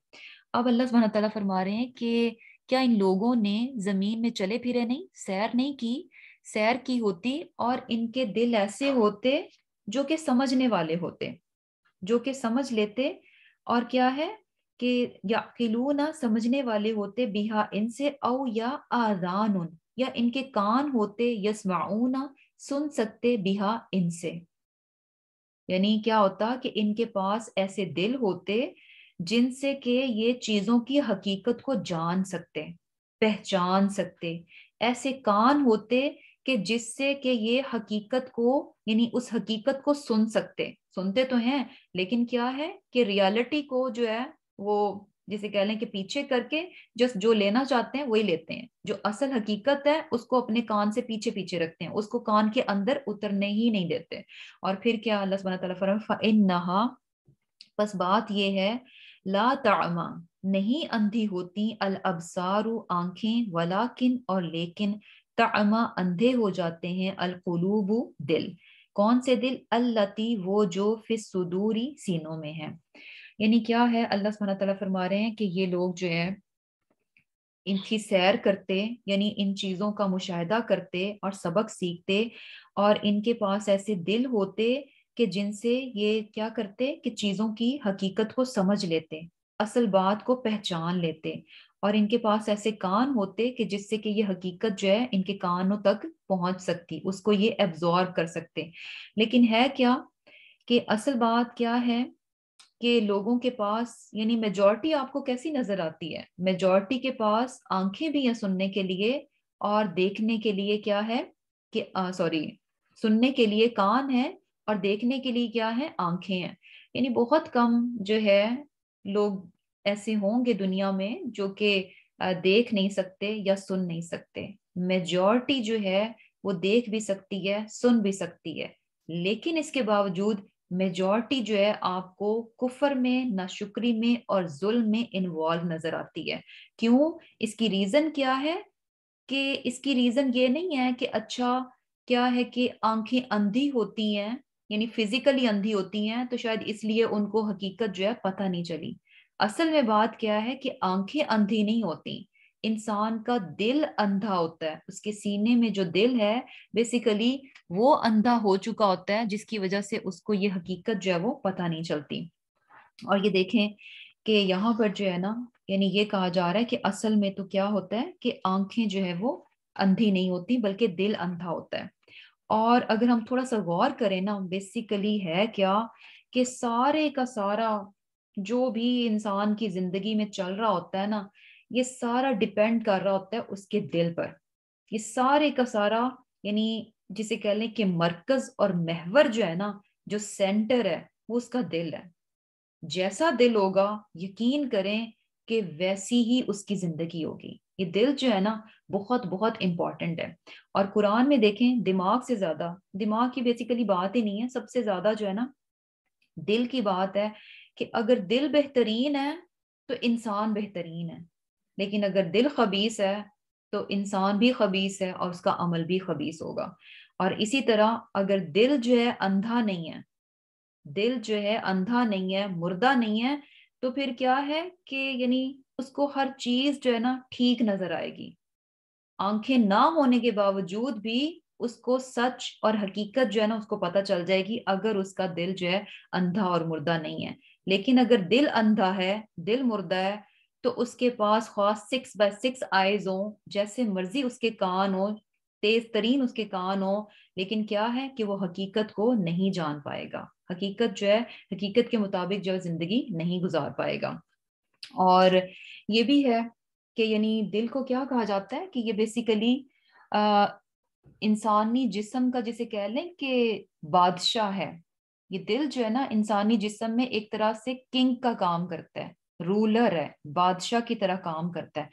अब अल्लाह सुबहाना तला फरमा रहे हैं कि क्या इन लोगों ने जमीन में चले फिरे नहीं सैर नहीं की सैर की होती और इनके दिल ऐसे होते जो कि समझने वाले होते जो कि समझ लेते और क्या है कि ना समझने वाले होते बिहा इनसे औ या आदान या इनके कान होते यसमाऊना सुन सकते बिहा इनसे यानी क्या होता कि इनके पास ऐसे दिल होते जिनसे के ये चीजों की हकीकत को जान सकते पहचान सकते ऐसे कान होते कि जिससे कि ये हकीकत को यानी उस हकीकत को सुन सकते सुनते तो हैं लेकिन क्या है कि रियलिटी को जो है वो जिसे कह लें कि पीछे करके जो जो लेना चाहते हैं वही लेते हैं जो असल हकीकत है उसको अपने कान से पीछे पीछे रखते हैं उसको कान के अंदर उतरने ही नहीं देते और फिर क्या अल्लाह सब नहा बस बात यह है ला तमा नहीं अंधी होती अल अबसारू आंखें वलाकिन और लेकिन तमा अंधे हो जाते हैं अलकलूबू दिल कौन से दिल अल्लती वो जो फिस सुदूरी सीनों में है यानी क्या है अल्लाह सुबहाना फरमा रहे हैं कि ये लोग जो है इनकी सैर करते यानी इन चीज़ों का मुशाहिदा करते और सबक सीखते और इनके पास ऐसे दिल होते कि जिनसे ये क्या करते कि चीज़ों की हकीकत को समझ लेते असल बात को पहचान लेते और इनके पास ऐसे कान होते कि जिससे कि ये हकीकत जो है इनके कानों तक पहुंच सकती उसको ये एब्जॉर्ब कर सकते लेकिन है क्या कि असल बात क्या है कि लोगों के पास यानी मेजॉरिटी आपको कैसी नजर आती है मेजॉरिटी के पास आंखें भी हैं सुनने के लिए और देखने के लिए क्या है कि सॉरी सुनने के लिए कान है और देखने के लिए क्या है आंखें हैं यानी बहुत कम जो है लोग ऐसे होंगे दुनिया में जो कि देख नहीं सकते या सुन नहीं सकते मेजॉरिटी जो है वो देख भी सकती है सुन भी सकती है लेकिन इसके बावजूद मेजॉरिटी जो है आपको कुफर में नाशुक्री में और जुल्म में इन्वॉल्व नजर आती है क्यों इसकी रीजन क्या है कि इसकी रीजन ये नहीं है कि अच्छा क्या है कि आंखें अंधी होती हैं यानी फिजिकली अंधी होती हैं तो शायद इसलिए उनको हकीकत जो है पता नहीं चली असल में बात क्या है कि आंखें अंधी नहीं होती इंसान का दिल अंधा होता है उसके सीने में जो दिल है बेसिकली वो अंधा हो चुका होता है जिसकी वजह से उसको ये हकीकत जो है वो पता नहीं चलती और ये देखें कि यहाँ पर जो है ना यानी ये कहा जा रहा है कि असल में तो क्या होता है कि आंखें जो है वो अंधी नहीं होती बल्कि दिल अंधा होता है और अगर हम थोड़ा सा गौर करें ना बेसिकली है क्या कि सारे का सारा जो भी इंसान की जिंदगी में चल रहा होता है ना ये सारा डिपेंड कर रहा होता है उसके दिल पर ये सारे का सारा यानी जिसे कह लें कि मरकज और महवर जो है ना जो सेंटर है वो उसका दिल है जैसा दिल होगा यकीन करें कि वैसी ही उसकी जिंदगी होगी ये दिल जो है ना बहुत बहुत इंपॉर्टेंट है और कुरान में देखें दिमाग से ज्यादा दिमाग की बेसिकली बात ही नहीं है सबसे ज्यादा जो है ना दिल की बात है कि अगर दिल बेहतरीन है तो इंसान बेहतरीन है लेकिन अगर दिल खबीस है तो इंसान भी खबीस है और उसका अमल भी खबीस होगा और इसी तरह अगर दिल जो है अंधा नहीं है दिल जो है अंधा नहीं है मुर्दा नहीं है तो फिर क्या है कि यानी उसको हर चीज जो है ना ठीक नजर आएगी आंखें ना होने के बावजूद भी उसको सच और हकीकत जो है ना उसको पता चल जाएगी अगर उसका दिल जो है अंधा और मुर्दा नहीं है लेकिन अगर दिल अंधा है दिल मुर्दा है तो उसके पास खास सिक्स बाय सिक्स आइज हो जैसे मर्जी उसके कान हो तेज तरीन उसके कान हो लेकिन क्या है कि वो हकीकत को नहीं जान पाएगा हकीकत जो है हकीकत के मुताबिक जो है जिंदगी नहीं गुजार पाएगा और ये भी है कि यानी दिल को क्या कहा जाता है कि ये बेसिकली इंसानी जिसम का जिसे कह लें कि बादशाह है ये दिल जो है ना इंसानी जिसम में एक तरह से किंग का काम करता है रूलर है बादशाह की तरह काम करता है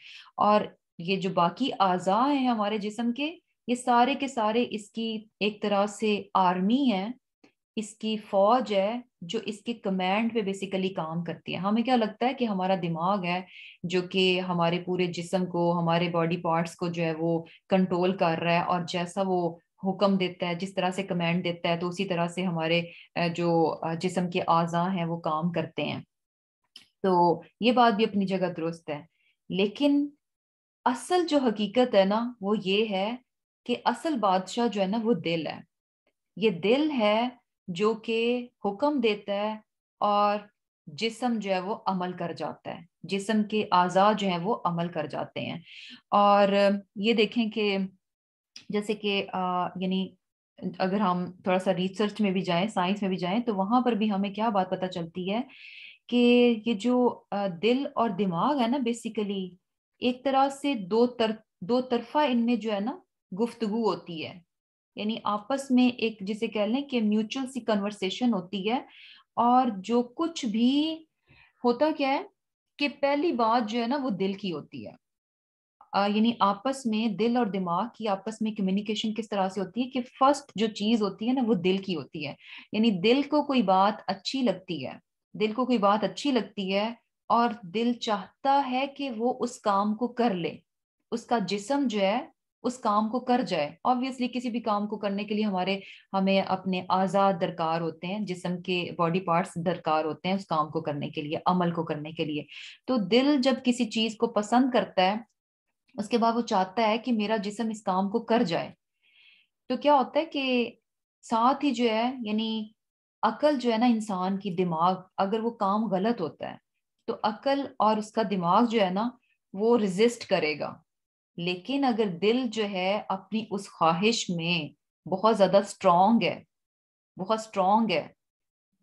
और ये जो बाकी आजा है हमारे जिसम के ये सारे के सारे इसकी एक तरह से आर्मी है इसकी फौज है जो इसके कमांड पे बेसिकली काम करती है हमें क्या लगता है कि हमारा दिमाग है जो कि हमारे पूरे जिसम को हमारे बॉडी पार्ट्स को जो है वो कंट्रोल कर रहा है और जैसा वो हुक्म देता है जिस तरह से कमेंट देता है तो उसी तरह से हमारे जो जिसम के आज़ा हैं वो काम करते हैं तो ये बात भी अपनी जगह दुरुस्त है लेकिन असल जो हकीकत है ना वो ये है कि असल बादशाह जो है ना वो दिल है ये दिल है जो कि हुक्म देता है और जिसम जो है वो अमल कर जाता है जिसम के आज़ा जो है वो अमल कर जाते हैं और ये देखें कि जैसे कि यानी अगर हम थोड़ा सा रिसर्च में भी जाएं साइंस में भी जाएं तो वहां पर भी हमें क्या बात पता चलती है कि ये जो दिल और दिमाग है ना बेसिकली एक तरह से दो तर दो तरफा इनमें जो है ना गुफ्तगु होती है यानी आपस में एक जिसे कह लें कि म्यूचुअल सी कन्वर्सेशन होती है और जो कुछ भी होता क्या है कि पहली बात जो है ना वो दिल की होती है यानी आपस में दिल और दिमाग की आपस में कम्युनिकेशन किस तरह से होती है कि फर्स्ट जो चीज होती है ना वो दिल की होती है यानी दिल को कोई बात अच्छी लगती है दिल को कोई बात अच्छी लगती है और दिल चाहता है कि वो उस काम को कर ले उसका जिसम जो है उस काम को कर जाए ऑब्वियसली किसी भी काम को करने के लिए हमारे हमें अपने आज़ाद दरकार होते हैं जिसम के बॉडी पार्ट्स दरकार होते हैं उस काम को करने के लिए अमल को करने के लिए तो दिल जब किसी चीज़ को पसंद करता है उसके बाद वो चाहता है कि मेरा जिसम इस काम को कर जाए तो क्या होता है कि साथ ही जो है यानी अकल जो है ना इंसान की दिमाग अगर वो काम गलत होता है तो अकल और उसका दिमाग जो है ना वो रिजिस्ट करेगा लेकिन अगर दिल जो है अपनी उस ख्वाहिश में बहुत ज़्यादा स्ट्रांग है बहुत स्ट्रांग है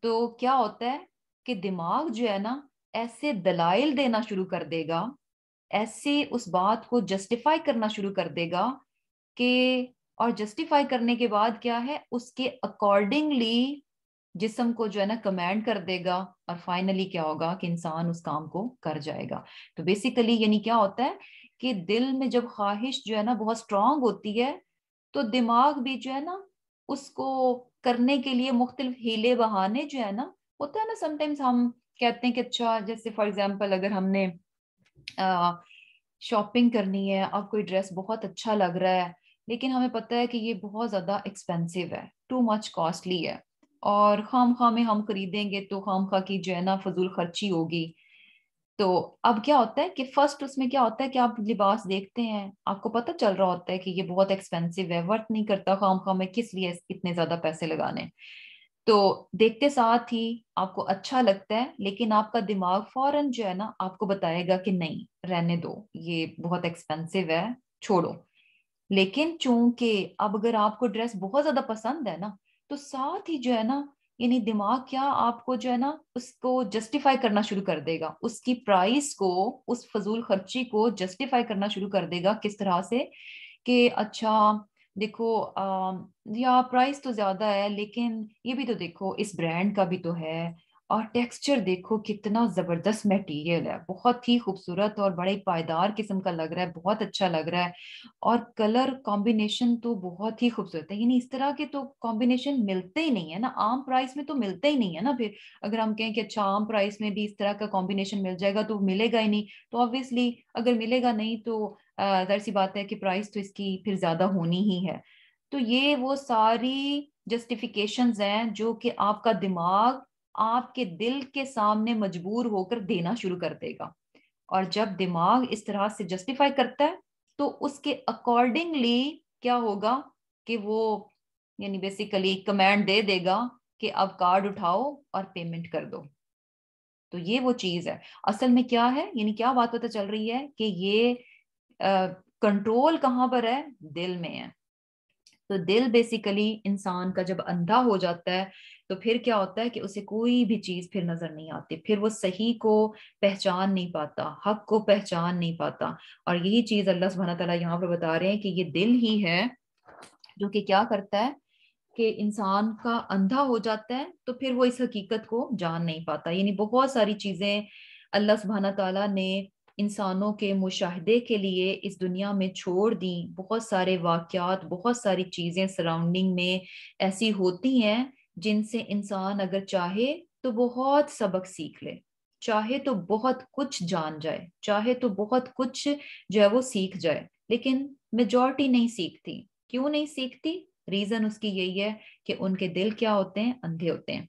तो क्या होता है कि दिमाग जो है ना ऐसे दलाइल देना शुरू कर देगा ऐसे उस बात को जस्टिफाई करना शुरू कर देगा कि और जस्टिफाई करने के बाद क्या है उसके अकॉर्डिंगली जिसम को जो है ना कमेंड कर देगा और फाइनली क्या होगा कि इंसान उस काम को कर जाएगा तो बेसिकली यानी क्या होता है कि दिल में जब ख्वाहिश जो है ना बहुत स्ट्रांग होती है तो दिमाग भी जो है ना उसको करने के लिए मुख्तलिफ हीले बहाने जो है ना होता है ना समटाइम्स हम कहते हैं कि अच्छा जैसे फॉर एग्जाम्पल अगर हमने शॉपिंग करनी है अब कोई ड्रेस बहुत अच्छा लग रहा है लेकिन हमें पता है कि ये बहुत ज़्यादा एक्सपेंसिव है टू मच कॉस्टली है और खाम खा में हम खरीदेंगे तो खाम खा की जो है ना फजूल खर्ची होगी तो अब क्या होता है कि फर्स्ट उसमें क्या होता है कि आप लिबास देखते हैं आपको पता चल रहा होता है कि ये बहुत एक्सपेंसिव है वर्थ नहीं करता खाम खा में किस लिए इतने ज़्यादा पैसे लगाने तो देखते साथ ही आपको अच्छा लगता है लेकिन आपका दिमाग फौरन जो है ना आपको बताएगा कि नहीं रहने दो ये बहुत एक्सपेंसिव है छोड़ो लेकिन चूंकि अब अगर आपको ड्रेस बहुत ज्यादा पसंद है ना तो साथ ही जो है ना यानी दिमाग क्या आपको जो है ना उसको जस्टिफाई करना शुरू कर देगा उसकी प्राइस को उस फजूल खर्ची को जस्टिफाई करना शुरू कर देगा किस तरह से कि अच्छा देखो या प्राइस तो ज्यादा है लेकिन ये भी तो देखो इस ब्रांड का भी तो है और टेक्सचर देखो कितना ज़बरदस्त मटेरियल है बहुत ही खूबसूरत और बड़े पायदार किस्म का लग रहा है बहुत अच्छा लग रहा है और कलर कॉम्बिनेशन तो बहुत ही खूबसूरत है यानी इस तरह के तो कॉम्बिनेशन मिलते ही नहीं है ना आम प्राइस में तो मिलते ही नहीं है ना फिर अगर हम कहें कि अच्छा आम प्राइस में भी इस तरह का कॉम्बिनेशन मिल जाएगा तो मिलेगा ही नहीं तो ऑब्वियसली अगर मिलेगा नहीं तो ज़ाहिर सी बात है कि प्राइस तो इसकी फिर ज़्यादा होनी ही है तो ये वो सारी जस्टिफिकेशन हैं जो कि आपका दिमाग आपके दिल के सामने मजबूर होकर देना शुरू कर देगा और जब दिमाग इस तरह से जस्टिफाई करता है तो उसके अकॉर्डिंगली क्या होगा कि वो यानी बेसिकली कमांड दे देगा कि अब कार्ड उठाओ और पेमेंट कर दो तो ये वो चीज है असल में क्या है यानी क्या बात पता चल रही है कि ये कंट्रोल कहाँ पर है दिल में है तो दिल बेसिकली इंसान का जब अंधा हो जाता है तो फिर क्या होता है कि उसे कोई भी चीज फिर नजर नहीं आती फिर वो सही को पहचान नहीं पाता हक को पहचान नहीं पाता और यही चीज अल्लाह सुबहाना तला यहाँ पर बता रहे हैं कि ये दिल ही है जो कि क्या करता है कि इंसान का अंधा हो जाता है तो फिर वो इस हकीकत को जान नहीं पाता यानी बहुत सारी चीजें अल्लाह सुबहाना तला ने इंसानों के मुशाहदे के लिए इस दुनिया में छोड़ दी बहुत सारे वाक़ात बहुत सारी चीज़ें सराउंडिंग में ऐसी होती हैं जिनसे इंसान अगर चाहे तो बहुत सबक सीख ले चाहे तो बहुत कुछ जान जाए चाहे तो बहुत कुछ जो है वो सीख जाए लेकिन मेजॉरिटी नहीं सीखती क्यों नहीं सीखती रीज़न उसकी यही है कि उनके दिल क्या होते हैं अंधे होते हैं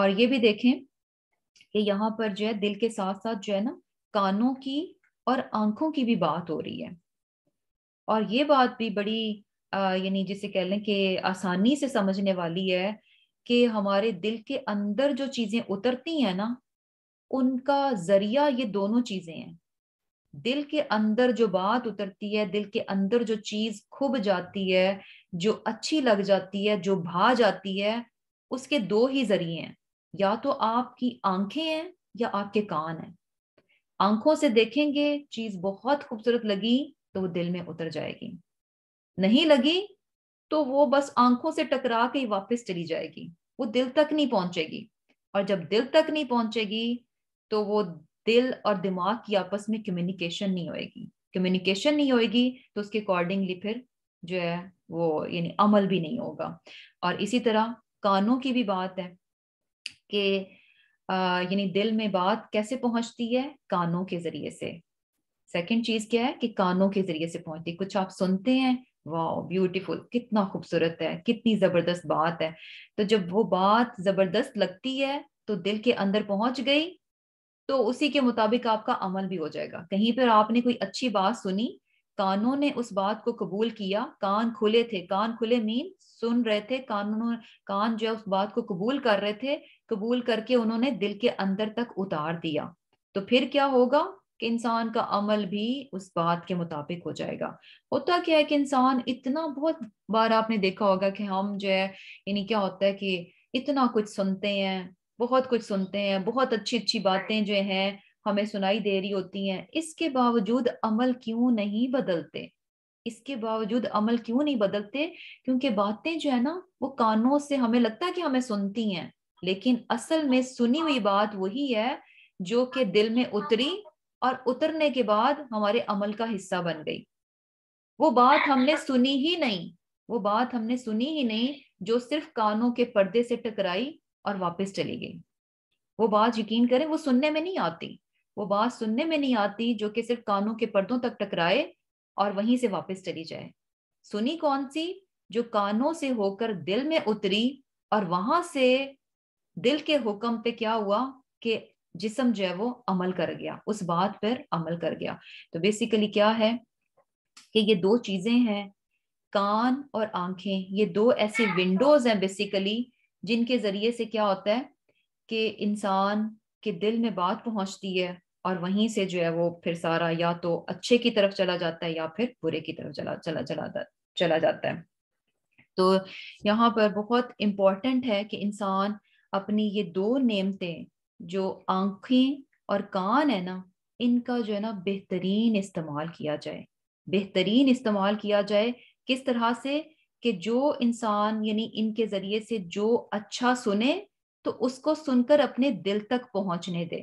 और ये भी देखें कि यहाँ पर जो है दिल के साथ साथ जो है ना कानों की और आंखों की भी बात हो रही है और ये बात भी बड़ी यानी जिसे कह लें कि आसानी से समझने वाली है कि हमारे दिल के अंदर जो चीजें उतरती हैं ना उनका जरिया ये दोनों चीजें हैं दिल के अंदर जो बात उतरती है दिल के अंदर जो चीज खुब जाती है जो अच्छी लग जाती है जो भा जाती है उसके दो ही जरिए हैं या तो आपकी आंखें हैं या आपके कान हैं आंखों से देखेंगे चीज बहुत खूबसूरत लगी तो वो दिल में उतर जाएगी नहीं लगी तो वो बस आंखों से टकरा के वापस चली जाएगी वो दिल तक नहीं पहुंचेगी और जब दिल तक नहीं पहुंचेगी तो वो दिल और दिमाग की आपस में कम्युनिकेशन नहीं होएगी कम्युनिकेशन नहीं होएगी तो उसके अकॉर्डिंगली फिर जो है वो यानी अमल भी नहीं होगा और इसी तरह कानों की भी बात है कि यानी दिल में बात कैसे पहुंचती है कानों के जरिए से सेकंड चीज क्या है कि कानों के जरिए से पहुंचती कुछ आप सुनते हैं वाह ब्यूटीफुल कितना खूबसूरत है कितनी जबरदस्त बात है तो जब वो बात जबरदस्त लगती है तो दिल के अंदर पहुंच गई तो उसी के मुताबिक आपका अमल भी हो जाएगा कहीं पर आपने कोई अच्छी बात सुनी कानों ने उस बात को कबूल किया कान खुले थे कान खुले मीन सुन रहे थे कानों कान जो है उस बात को कबूल कर रहे थे कबूल करके उन्होंने दिल के अंदर तक उतार दिया तो फिर क्या होगा कि इंसान का अमल भी उस बात के मुताबिक हो जाएगा होता क्या है कि इंसान इतना बहुत बार आपने देखा होगा कि हम जो है यानी क्या होता है कि इतना कुछ सुनते हैं बहुत कुछ सुनते हैं बहुत अच्छी अच्छी बातें जो हैं हमें सुनाई दे रही होती हैं इसके बावजूद अमल क्यों नहीं बदलते इसके बावजूद अमल क्यों नहीं बदलते क्योंकि बातें जो है ना वो कानों से हमें लगता है कि हमें सुनती हैं लेकिन असल में सुनी हुई बात वही है जो कि दिल में उतरी और उतरने के बाद हमारे अमल का हिस्सा बन गई वो बात हमने सुनी ही नहीं वो बात हमने सुनी ही नहीं जो सिर्फ कानों के पर्दे से टकराई और वापस चली गई वो बात यकीन करें वो सुनने में नहीं आती वो बात सुनने में नहीं आती जो कि सिर्फ कानों के पर्दों तक टकराए और वहीं से वापस चली जाए सुनी कौन सी जो कानों से होकर दिल में उतरी और वहां से दिल के हुक्म पे क्या हुआ कि जिसम जो है वो अमल कर गया उस बात पर अमल कर गया तो बेसिकली क्या है कि ये दो चीजें हैं कान और आंखें ये दो ऐसे विंडोज हैं बेसिकली जिनके जरिए से क्या होता है कि इंसान के दिल में बात पहुंचती है और वहीं से जो है वो फिर सारा या तो अच्छे की तरफ चला जाता है या फिर बुरे की तरफ चला चला चला चला जाता है तो यहाँ पर बहुत इम्पोर्टेंट है कि इंसान अपनी ये दो नेमतें जो आंखें और कान है ना इनका जो है ना बेहतरीन इस्तेमाल किया जाए बेहतरीन इस्तेमाल किया जाए किस तरह से कि जो इंसान यानी इनके जरिए से जो अच्छा सुने तो उसको सुनकर अपने दिल तक पहुंचने दे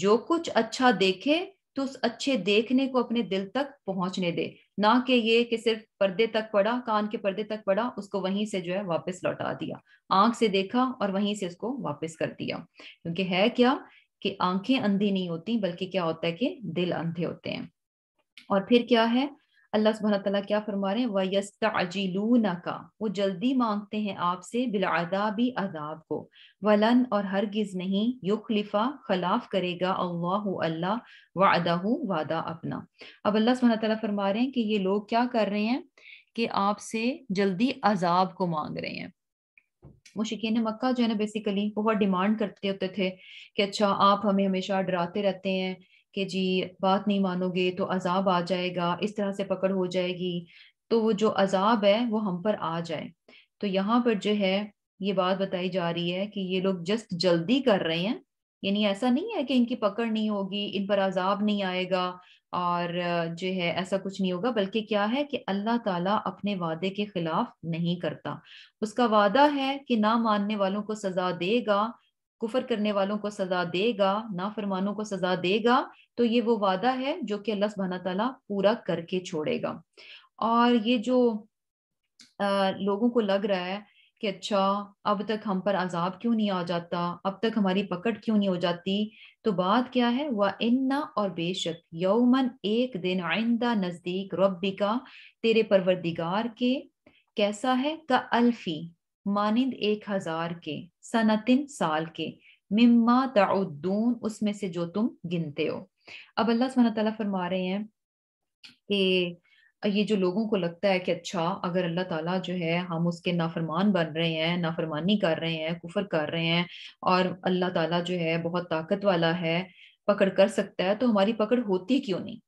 जो कुछ अच्छा देखे तो उस अच्छे देखने को अपने दिल तक पहुंचने दे ना कि ये कि सिर्फ पर्दे तक पड़ा कान के पर्दे तक पड़ा उसको वहीं से जो है वापस लौटा दिया आंख से देखा और वहीं से उसको वापस कर दिया क्योंकि है क्या कि आंखें अंधी नहीं होती बल्कि क्या होता है कि दिल अंधे होते हैं और फिर क्या है अल्लाह सुबह तला क्या फरमा रहे हैं का वो जल्दी मांगते हैं आपसे बिलादाबी अदाब को वलन और हरगिज नहीं युखलिफा खिलाफ करेगा अल्लाह अल्लाह वादा वादा अपना अब अल्लाह सुबह तला फरमा रहे हैं कि ये लोग क्या कर रहे हैं कि आपसे जल्दी अजाब को मांग रहे हैं मुशिकिन मक्का जो है ना बेसिकली बहुत डिमांड करते होते थे कि अच्छा आप हमें हमेशा डराते रहते हैं कि जी बात नहीं मानोगे तो अजाब आ जाएगा इस तरह से पकड़ हो जाएगी तो वो जो अजाब है वो हम पर आ जाए तो यहाँ पर जो है ये बात बताई जा रही है कि ये लोग जस्ट जल्दी कर रहे हैं यानी ऐसा नहीं है कि इनकी पकड़ नहीं होगी इन पर अजाब नहीं आएगा और जो है ऐसा कुछ नहीं होगा बल्कि क्या है कि अल्लाह ताला अपने वादे के खिलाफ नहीं करता उसका वादा है कि ना मानने वालों को सजा देगा कुफर करने वालों को सजा देगा नाफरमानों को सजा देगा तो ये वो वादा है जो कि अल्लाह सुबहाना तला पूरा करके छोड़ेगा और ये जो आ, लोगों को लग रहा है कि अच्छा अब तक हम पर अजाब क्यों नहीं आ जाता अब तक हमारी पकड़ क्यों नहीं हो जाती तो बात क्या है वह इन्ना और बेशक यौमन एक दिन आइंदा नजदीक रब्बी का तेरे परवरदिगार के कैसा है का अल्फी मानिंद एक हजार के सनतिन साल के मिम्मा दाउदून उसमें से जो तुम गिनते हो अब अल्लाह सुबहाना फरमा रहे हैं कि ये जो लोगों को लगता है कि अच्छा अगर अल्लाह ताला जो है हम उसके नाफरमान बन रहे हैं नाफरमानी कर रहे हैं कुफर कर रहे हैं और अल्लाह ताला जो है बहुत ताकत वाला है पकड़ कर सकता है तो हमारी पकड़ होती क्यों नहीं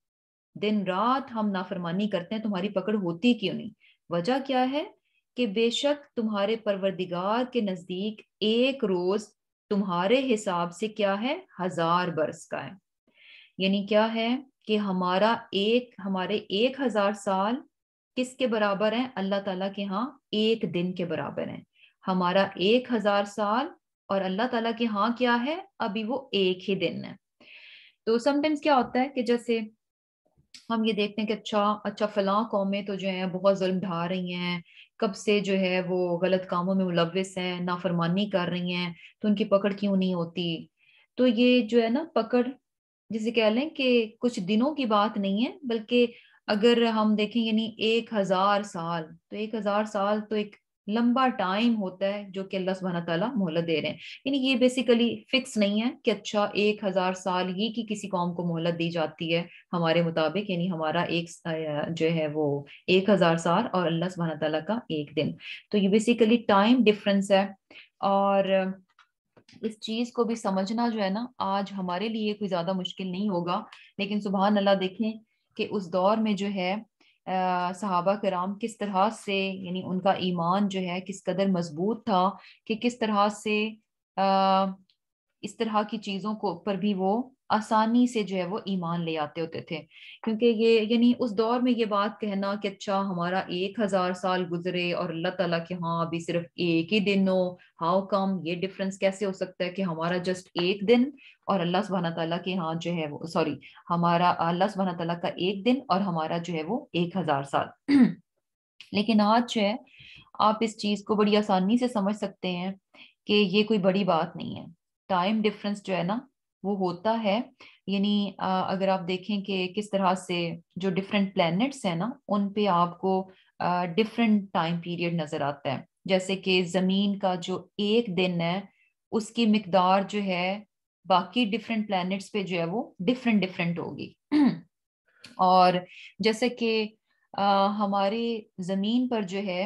दिन रात हम नाफरमानी करते हैं तो हमारी पकड़ होती क्यों नहीं वजह क्या है कि बेशक तुम्हारे परवरदिगार के नजदीक एक रोज तुम्हारे हिसाब से क्या है हजार बरस का है यानी क्या है कि हमारा एक हमारे एक हजार साल किसके बराबर है अल्लाह ताला के यहाँ एक दिन के बराबर है हमारा एक हजार साल और अल्लाह ताला के यहाँ क्या है अभी वो एक ही दिन है तो समटाइम्स क्या होता है कि जैसे हम ये देखते हैं कि अच्छा अच्छा फलां कौमें तो जो है बहुत जुल्म ढा रही हैं कब से जो है वो गलत कामों में मुलविस हैं नाफरमानी कर रही हैं तो उनकी पकड़ क्यों नहीं होती तो ये जो है ना पकड़ जिसे कह लें कि कुछ दिनों की बात नहीं है बल्कि अगर हम देखें यानी एक हजार साल तो एक हजार साल तो एक लंबा टाइम होता है जो कि अल्लाह सुबहाना तला मोहलत दे रहे हैं यानी ये बेसिकली फिक्स नहीं है कि अच्छा एक हज़ार साल ही की किसी कौम को मोहलत दी जाती है हमारे मुताबिक यानी हमारा एक जो है वो एक हज़ार साल और अल्लाह सुबहाना तला का एक दिन तो ये बेसिकली टाइम डिफरेंस है और इस चीज को भी समझना जो है ना आज हमारे लिए कोई ज्यादा मुश्किल नहीं होगा लेकिन सुबह अल्लाह देखें कि उस दौर में जो है सहाबा कराम किस तरह से यानी उनका ईमान जो है किस कदर मजबूत था कि किस तरह से आ, इस तरह की चीज़ों को पर भी वो आसानी से जो है वो ईमान ले आते होते थे क्योंकि ये यानी उस दौर में ये बात कहना कि अच्छा हमारा एक हजार साल गुजरे और अल्लाह ताला के हाँ अभी सिर्फ एक ही दिन हो हाउ कम ये डिफरेंस कैसे हो सकता है कि हमारा जस्ट एक दिन और अल्लाह सुबहान तला के हाँ जो है वो सॉरी हमारा अल्लाह सुबहान तला का एक दिन और हमारा जो है वो एक हजार साल लेकिन आज जो है आप इस चीज को बड़ी आसानी से समझ सकते हैं कि ये कोई बड़ी बात नहीं है टाइम डिफरेंस जो है ना वो होता है यानी अगर आप देखें कि किस तरह से जो डिफरेंट प्लैनेट्स हैं ना उन पे आपको डिफरेंट टाइम पीरियड नज़र आता है जैसे कि ज़मीन का जो एक दिन है उसकी मकदार जो है बाकी डिफरेंट प्लैनेट्स पे जो है वो डिफरेंट डिफरेंट होगी और जैसे कि हमारे ज़मीन पर जो है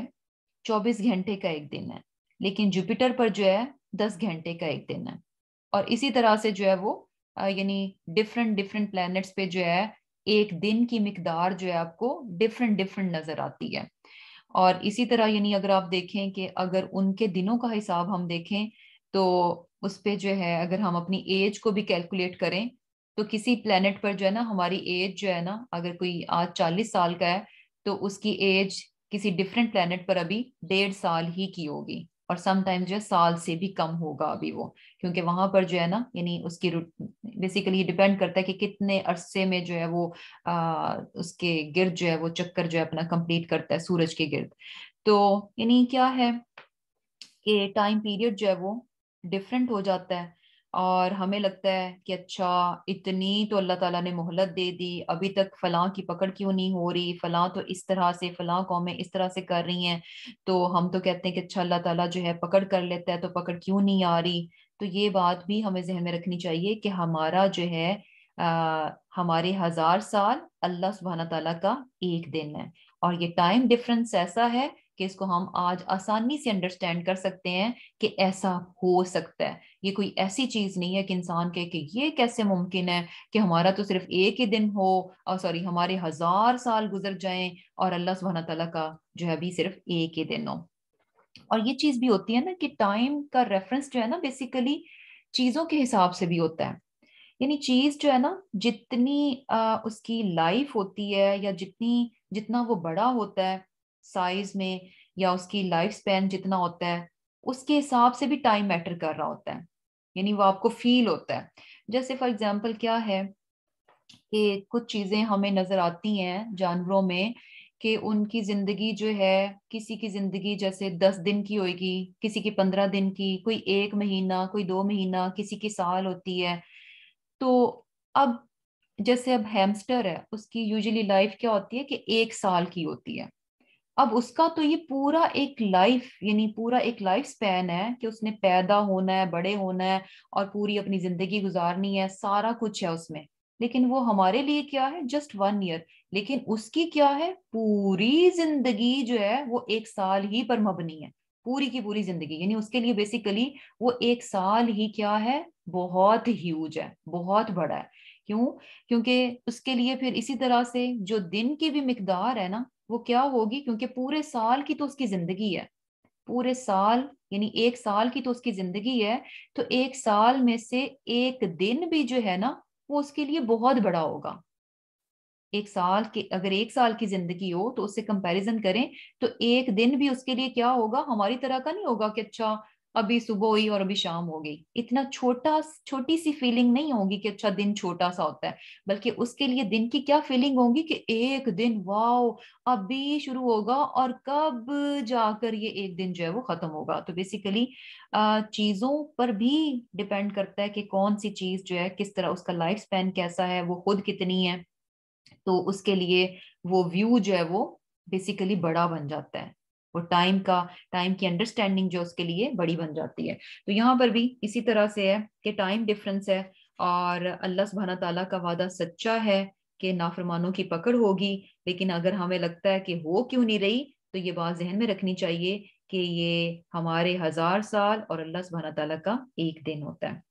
24 घंटे का एक दिन है लेकिन जुपिटर पर जो है 10 घंटे का एक दिन है और इसी तरह से जो है वो यानी डिफरेंट डिफरेंट प्लैनेट्स पे जो है एक दिन की मकदार जो है आपको डिफरेंट डिफरेंट नजर आती है और इसी तरह यानी अगर आप देखें कि अगर उनके दिनों का हिसाब हम देखें तो उस पर जो है अगर हम अपनी एज को भी कैलकुलेट करें तो किसी प्लानट पर जो है ना हमारी एज जो है ना अगर कोई आज चालीस साल का है तो उसकी एज किसी डिफरेंट प्लानट पर अभी डेढ़ साल ही की होगी और समटाइम्स जो है साल से भी कम होगा अभी वो क्योंकि वहां पर जो है ना यानी उसकी बेसिकली डिपेंड करता है कि कितने अरसे में जो है वो आ, उसके गिर्द जो है वो चक्कर जो है अपना कंप्लीट करता है सूरज के गिर्द तो यानी क्या है कि टाइम पीरियड जो है वो डिफरेंट हो जाता है और हमें लगता है कि अच्छा इतनी तो अल्लाह ताला ने मोहलत दे दी अभी तक फलां की पकड़ क्यों नहीं हो रही फलां तो इस तरह से फलां कौमें इस तरह से कर रही हैं तो हम तो कहते हैं कि अच्छा अल्लाह ताला जो है पकड़ कर लेता है तो पकड़ क्यों नहीं आ रही तो ये बात भी हमें जहन में रखनी चाहिए कि हमारा जो है आ, हमारे हजार साल अल्लाह सुबहाना तला का एक दिन है और ये टाइम डिफरेंस ऐसा है कि इसको हम आज आसानी से अंडरस्टैंड कर सकते हैं कि ऐसा हो सकता है ये कोई ऐसी चीज नहीं है कि इंसान के कि ये कैसे मुमकिन है कि हमारा तो सिर्फ एक ही दिन हो और सॉरी हमारे हजार साल गुजर जाए और अल्लाह सुबहाना तला का जो है अभी सिर्फ एक ही दिन हो और ये चीज भी होती है ना कि टाइम का रेफरेंस जो है ना बेसिकली चीजों के हिसाब से भी होता है यानी चीज जो है ना जितनी आ, उसकी लाइफ होती है या जितनी जितना वो बड़ा होता है साइज में या उसकी लाइफ स्पेन जितना होता है उसके हिसाब से भी टाइम मैटर कर रहा होता है यानी वो आपको फील होता है जैसे फॉर एग्जाम्पल क्या है कि कुछ चीजें हमें नजर आती हैं जानवरों में कि उनकी जिंदगी जो है किसी की जिंदगी जैसे दस दिन की होगी किसी की पंद्रह दिन की कोई एक महीना कोई दो महीना किसी की साल होती है तो अब जैसे अब हैमस्टर है उसकी यूजुअली लाइफ क्या होती है कि एक साल की होती है अब उसका तो ये पूरा एक लाइफ यानी पूरा एक लाइफ स्पैन है कि उसने पैदा होना है बड़े होना है और पूरी अपनी जिंदगी गुजारनी है सारा कुछ है उसमें लेकिन वो हमारे लिए क्या है जस्ट वन ईयर लेकिन उसकी क्या है पूरी जिंदगी जो है वो एक साल ही पर मबनी है पूरी की पूरी जिंदगी यानी उसके लिए बेसिकली वो एक साल ही क्या है बहुत ह्यूज है बहुत बड़ा है क्यों क्योंकि उसके लिए फिर इसी तरह से जो दिन की भी मकदार है ना वो क्या होगी क्योंकि पूरे साल की तो उसकी जिंदगी है पूरे साल यानी एक साल की तो उसकी जिंदगी है तो एक साल में से एक दिन भी जो है ना वो उसके लिए बहुत बड़ा होगा एक साल के अगर एक साल की जिंदगी हो तो उससे कंपैरिजन करें तो एक दिन भी उसके लिए क्या होगा हमारी तरह का नहीं होगा कि अच्छा अभी सुबह हुई और अभी शाम हो गई इतना छोटा छोटी सी फीलिंग नहीं होगी कि अच्छा दिन छोटा सा होता है बल्कि उसके लिए दिन की क्या फीलिंग होगी कि एक दिन वाओ अभी शुरू होगा और कब जाकर ये एक दिन जो है वो खत्म होगा तो बेसिकली चीजों पर भी डिपेंड करता है कि कौन सी चीज जो है किस तरह उसका लाइफ स्पेन कैसा है वो खुद कितनी है तो उसके लिए वो व्यू जो है वो बेसिकली बड़ा बन जाता है और टाइम का टाइम की अंडरस्टैंडिंग जो उसके लिए बड़ी बन जाती है तो यहाँ पर भी इसी तरह से है कि टाइम डिफरेंस है और अल्लाह सुबहाना तला का वादा सच्चा है कि नाफरमानों की पकड़ होगी लेकिन अगर हमें लगता है कि हो क्यों नहीं रही तो ये बात जहन में रखनी चाहिए कि ये हमारे हजार साल और अल्लाह सुबहाना तला का एक दिन होता है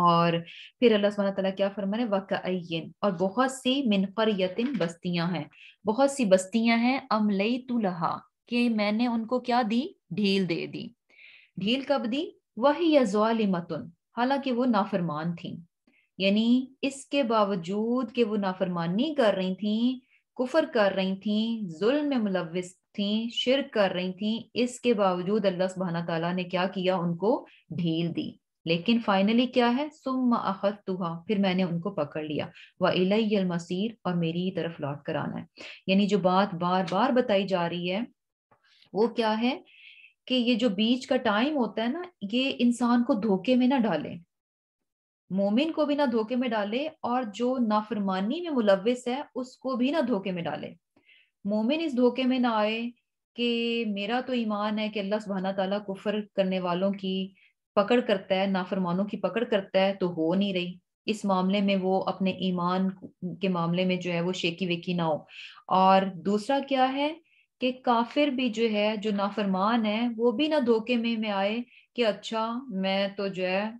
और फिर अल्लाह सुबहाना तला क्या फरमाने वक़न और बहुत सी मिनकर यतिन बस्तियां हैं बहुत सी बस्तियां हैं अमलई तुल्हा कि मैंने उनको क्या दी ढील दे दी ढील कब दी वही यजालिमतुन हालांकि वो नाफरमान थी यानी इसके बावजूद कि वो नाफरमानी कर रही थी कुफर कर रही थी जुल्म में मुलविस थी शिर कर रही थी इसके बावजूद अल्लाह सुबहाना तला ने क्या किया उनको ढील दी लेकिन फाइनली क्या है सुम अहद तुहा फिर मैंने उनको पकड़ लिया वह इलाई अलमसीर और मेरी तरफ लौट कर आना है यानी जो बात बार बार बताई जा रही है वो क्या है कि ये जो बीच का टाइम होता है ना ये इंसान को धोखे में ना डाले मोमिन को भी ना धोखे में डाले और जो नाफरमानी में मुलविस है उसको भी ना धोखे में डाले मोमिन इस धोखे में ना आए कि मेरा तो ईमान है कि अल्लाह सुबहाना तला कुफर करने वालों की पकड़ करता है नाफरमानों की पकड़ करता है तो हो नहीं रही इस मामले में वो अपने ईमान के मामले में जो है वो शेकी वेकी ना हो और दूसरा क्या है कि काफिर भी जो है जो नाफरमान है वो भी ना धोखे में में आए कि अच्छा मैं तो जो है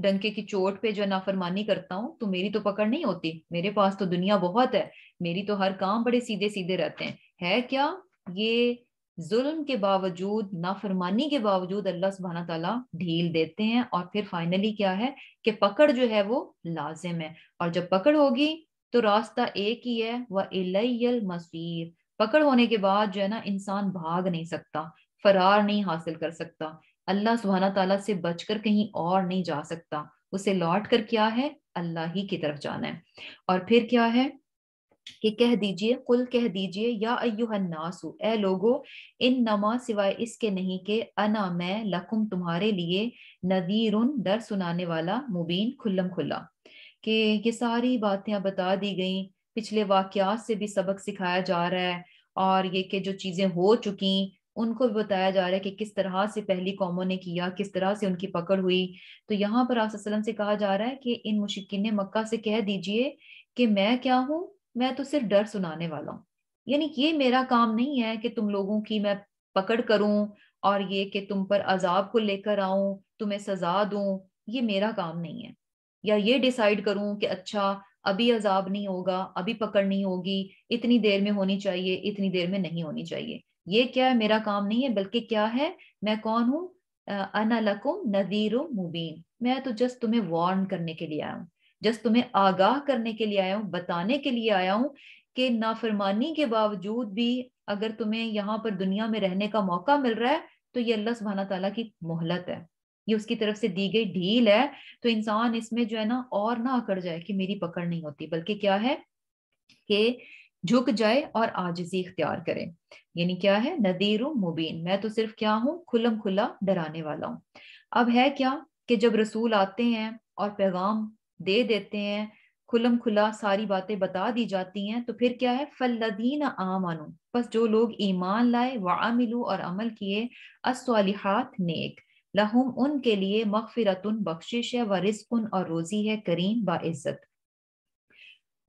डंके की चोट पे जो है नाफरमानी करता हूँ तो मेरी तो पकड़ नहीं होती मेरे पास तो दुनिया बहुत है मेरी तो हर काम बड़े सीधे सीधे रहते हैं है क्या ये जुल्म के बावजूद नाफरमानी के बावजूद अल्लाह सुबहाना तला ढील देते हैं और फिर फाइनली क्या है कि पकड़ जो है वो लाजिम है और जब पकड़ होगी तो रास्ता एक ही है वह इलाइल मसीर पकड़ होने के बाद जो है ना इंसान भाग नहीं सकता फरार नहीं हासिल कर सकता अल्लाह सुबहाना तला से बचकर कहीं और नहीं जा सकता उसे लौट कर क्या है अल्लाह ही की तरफ जाना है और फिर क्या है कि कह दीजिए कुल कह दीजिए या अयुहनासु ए लोगो इन नमा सिवाय इसके नहीं के अना मैं लकुम तुम्हारे लिए नदीर डर सुनाने वाला मुबीन खुल्लम खुल्ला कि ये सारी बातें बता दी गई पिछले वाक्यात से भी सबक सिखाया जा रहा है और ये कि जो चीज़ें हो चुकी उनको भी बताया जा रहा है कि किस तरह से पहली कौमों ने किया किस तरह से उनकी पकड़ हुई तो यहाँ पर आप से कहा जा रहा है कि इन मुशिकिन मक्का से कह दीजिए कि मैं क्या हूँ मैं तो सिर्फ डर सुनाने वाला हूँ यानी ये मेरा काम नहीं है कि तुम लोगों की मैं पकड़ करूं और ये कि तुम पर अजाब को लेकर आऊं तुम्हें सजा दूं ये मेरा काम नहीं है या ये डिसाइड करूं कि अच्छा अभी अजाब नहीं होगा अभी पकड़ नहीं होगी इतनी देर में होनी चाहिए इतनी देर में नहीं होनी चाहिए ये क्या है मेरा काम नहीं है बल्कि क्या है मैं कौन हूँ अनलकुम नदीर मुबीन मैं तो जस्ट तुम्हें वार्न करने के लिए आया हूँ जस्ट तुम्हें आगाह करने के लिए आया हूँ बताने के लिए आया हूँ कि नाफरमानी के बावजूद भी अगर तुम्हें यहाँ पर दुनिया में रहने का मौका मिल रहा है तो ये अल्लाह सुबहाना तला की मोहलत है ये उसकी तरफ से दी गई ढील है तो इंसान इसमें जो है ना और ना अकड़ जाए कि मेरी पकड़ नहीं होती बल्कि क्या है कि झुक जाए और आजिजी इख्तियार करे यानी क्या है नदीर मुबीन मैं तो सिर्फ क्या हूँ खुलम खुला डराने वाला हूँ अब है क्या कि जब रसूल आते हैं और पैगाम दे देते हैं खुलम खुला सारी बातें बता दी जाती हैं तो फिर क्या है फलदीन आमानू बस जो लोग ईमान लाए व आमिलू और अमल किए असलिहात नेक लहुम उनके लिए मगफिरतुन बख्शिश है व रिस्कुन और रोजी है करीम बाज़्ज़त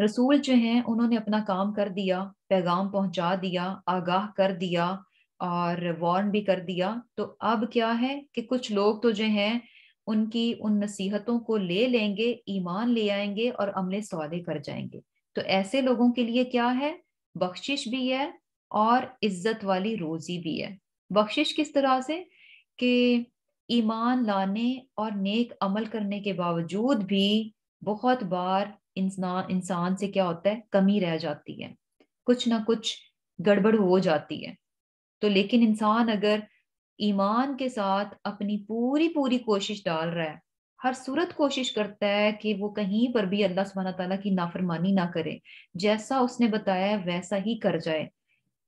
रसूल जो हैं उन्होंने अपना काम कर दिया पैगाम पहुंचा दिया आगाह कर दिया और वार्न भी कर दिया तो अब क्या है कि कुछ लोग तो जो हैं उनकी उन नसीहतों को ले लेंगे ईमान ले आएंगे और अमले सौदे कर जाएंगे तो ऐसे लोगों के लिए क्या है बख्शिश भी है और इज्जत वाली रोजी भी है बख्शिश किस तरह से कि ईमान लाने और नेक अमल करने के बावजूद भी बहुत बार इंसान इंसान से क्या होता है कमी रह जाती है कुछ ना कुछ गड़बड़ हो जाती है तो लेकिन इंसान अगर ईमान के साथ अपनी पूरी पूरी कोशिश डाल रहा है हर सूरत कोशिश करता है कि वो कहीं पर भी अल्लाह सुबहाना तला की नाफरमानी ना करे जैसा उसने बताया वैसा ही कर जाए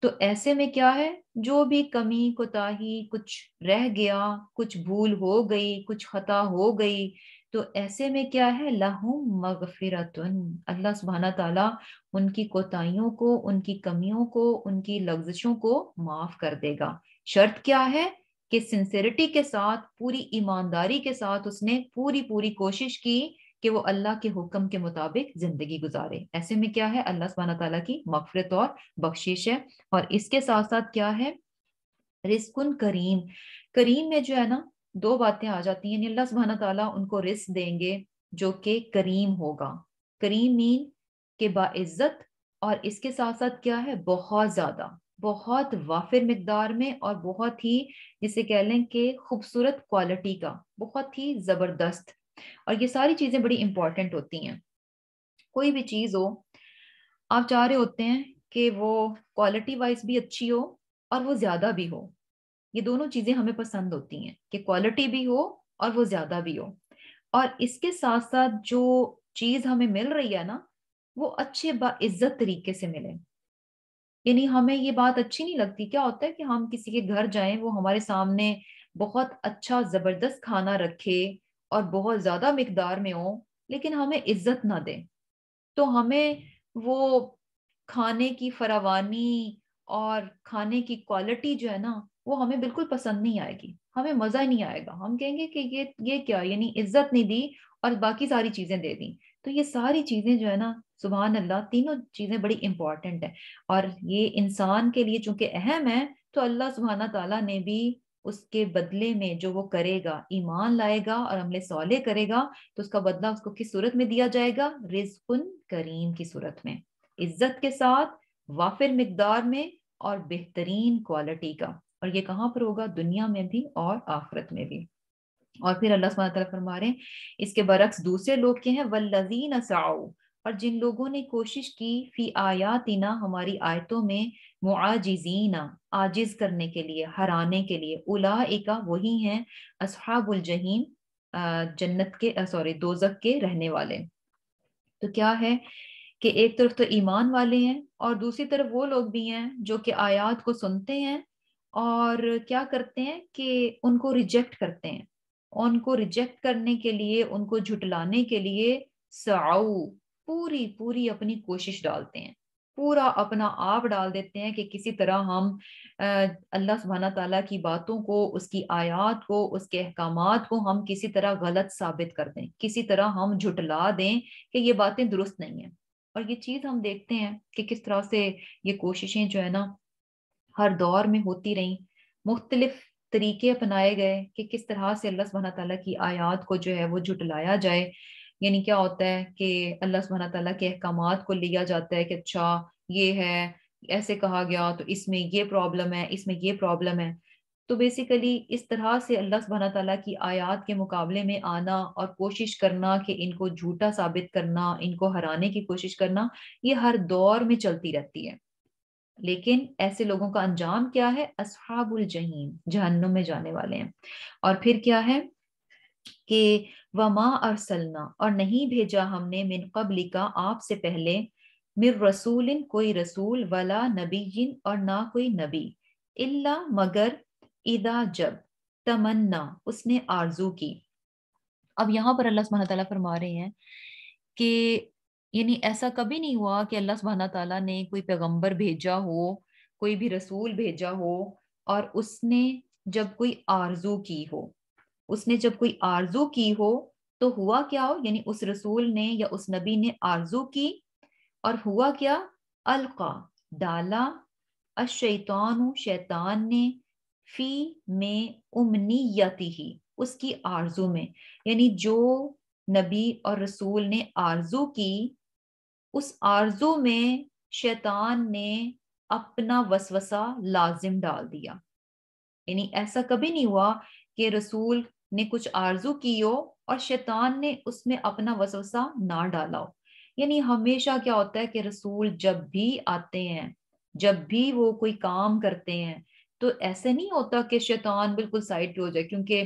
तो ऐसे में क्या है जो भी कमी कोताही कुछ रह गया कुछ भूल हो गई कुछ खता हो गई तो ऐसे में क्या है लहू मगफिरतुन अल्लाह सुबहाना ताला उनकी कोताहियों को उनकी कमियों को उनकी लफ्जिशों को माफ कर देगा शर्त क्या है कि सिंसेरिटी के साथ पूरी ईमानदारी के साथ उसने पूरी पूरी कोशिश की कि वो अल्लाह के हुक्म के मुताबिक जिंदगी गुजारे ऐसे में क्या है अल्लाह सुबहाना तला की मफरत और बख्शिश है और इसके साथ साथ क्या है रिस्कुन करीम करीम में जो है ना दो बातें आ जाती हैं अल्लाह सुबहाना तला उनको रिस्क देंगे जो कि करीम होगा करीम मीन के बाइज्जत और इसके साथ साथ क्या है बहुत ज्यादा बहुत वाफिर मकदार में और बहुत ही जिसे कह लें कि खूबसूरत क्वालिटी का बहुत ही ज़बरदस्त और ये सारी चीज़ें बड़ी इंपॉर्टेंट होती हैं कोई भी चीज़ हो आप चाह रहे होते हैं कि वो क्वालिटी वाइज भी अच्छी हो और वो ज़्यादा भी हो ये दोनों चीज़ें हमें पसंद होती हैं कि क्वालिटी भी हो और वो ज़्यादा भी हो और इसके साथ साथ जो चीज़ हमें मिल रही है ना वो अच्छे बाइज्जत तरीके से मिले यानी हमें ये बात अच्छी नहीं लगती क्या होता है कि हम किसी के घर जाएं वो हमारे सामने बहुत अच्छा जबरदस्त खाना रखे और बहुत ज्यादा मकदार में हो लेकिन हमें इज्जत ना दें तो हमें वो खाने की फरावानी और खाने की क्वालिटी जो है ना वो हमें बिल्कुल पसंद नहीं आएगी हमें मजा नहीं आएगा हम कहेंगे कि ये ये क्या यानी इज्जत नहीं दी और बाकी सारी चीजें दे दी तो ये सारी चीजें जो है ना सुबह अल्लाह तीनों चीजें बड़ी इंपॉर्टेंट है और ये इंसान के लिए चूंकि अहम है तो अल्लाह सुबहाना तला ने भी उसके बदले में जो वो करेगा ईमान लाएगा और अमले सौले करेगा तो उसका बदला उसको किस सूरत में दिया जाएगा रिजकुन करीम की सूरत में इज्जत के साथ वाफिर मकदार में और बेहतरीन क्वालिटी का और ये कहाँ पर होगा दुनिया में भी और आखरत में भी और फिर अल्लाह फरमा रहे हैं इसके बरक्स दूसरे लोग के हैं वल्लीन साऊ और जिन लोगों ने कोशिश की फी आयातिना हमारी आयतों में मुआजीना आजिज करने के लिए हराने के लिए उला एका वही हैं असहाबुल जहीन जन्नत के सॉरी दोजक के रहने वाले तो क्या है कि एक तरफ तो ईमान वाले हैं और दूसरी तरफ वो लोग भी हैं जो कि आयात को सुनते हैं और क्या करते हैं कि उनको रिजेक्ट करते हैं उनको रिजेक्ट करने के लिए उनको झुटलाने के लिए साऊ पूरी पूरी अपनी कोशिश डालते हैं पूरा अपना आप डाल देते हैं कि किसी तरह हम अल्लाह सुबहाना तला की बातों को उसकी आयात को उसके अहकाम को हम किसी तरह गलत साबित कर दें किसी तरह हम झुटला दें कि ये बातें दुरुस्त नहीं है और ये चीज़ हम देखते हैं कि किस तरह से ये कोशिशें जो है ना हर दौर में होती रहीं मुख्तलिफ तरीके अपनाए गए कि किस तरह से अल्लाह सुबहाना तला की आयात को जो है वो झुटलाया जाए यानी क्या होता है कि अल्लाह सुबह तला के अहकाम को लिया जाता है कि अच्छा ये है ऐसे कहा गया तो इसमें ये प्रॉब्लम है इसमें ये प्रॉब्लम है तो बेसिकली इस तरह से अल्लाह सुबह तला की आयात के मुकाबले में आना और कोशिश करना कि इनको झूठा साबित करना इनको हराने की कोशिश करना ये हर दौर में चलती रहती है लेकिन ऐसे लोगों का अंजाम क्या है असहाबुल जहीन जहन्नुम में जाने वाले हैं और फिर क्या है कि व माँ अरसलना और नहीं भेजा हमने मिन कबली का आपसे पहले मिर रसूलिन कोई रसूल वला नबी और ना कोई नबी इल्ला मगर इदा जब तमन्ना उसने आरजू की अब यहाँ पर अल्लाह सुबहाना ताला फरमा रहे हैं कि यानी ऐसा कभी नहीं हुआ कि अल्लाह सुबहाना ताला ने कोई पैगंबर भेजा हो कोई भी रसूल भेजा हो और उसने जब कोई आरजू की हो उसने जब कोई आरजू की हो तो हुआ क्या हो यानी उस रसूल ने या उस नबी ने आरजू की और हुआ क्या अलका डाला अशैतान शैतान ने फी में उमनीयती ही उसकी आरजू में यानी जो नबी और रसूल ने आरजू की उस आरजू में शैतान ने अपना वसवसा लाजिम डाल दिया यानी ऐसा कभी नहीं हुआ कि रसूल ने कुछ आरजू की हो और शैतान ने उसमें अपना वसवसा ना डाला हो यानी हमेशा क्या होता है कि रसूल जब भी आते हैं जब भी वो कोई काम करते हैं तो ऐसे नहीं होता कि शैतान बिल्कुल साइड पे हो जाए क्योंकि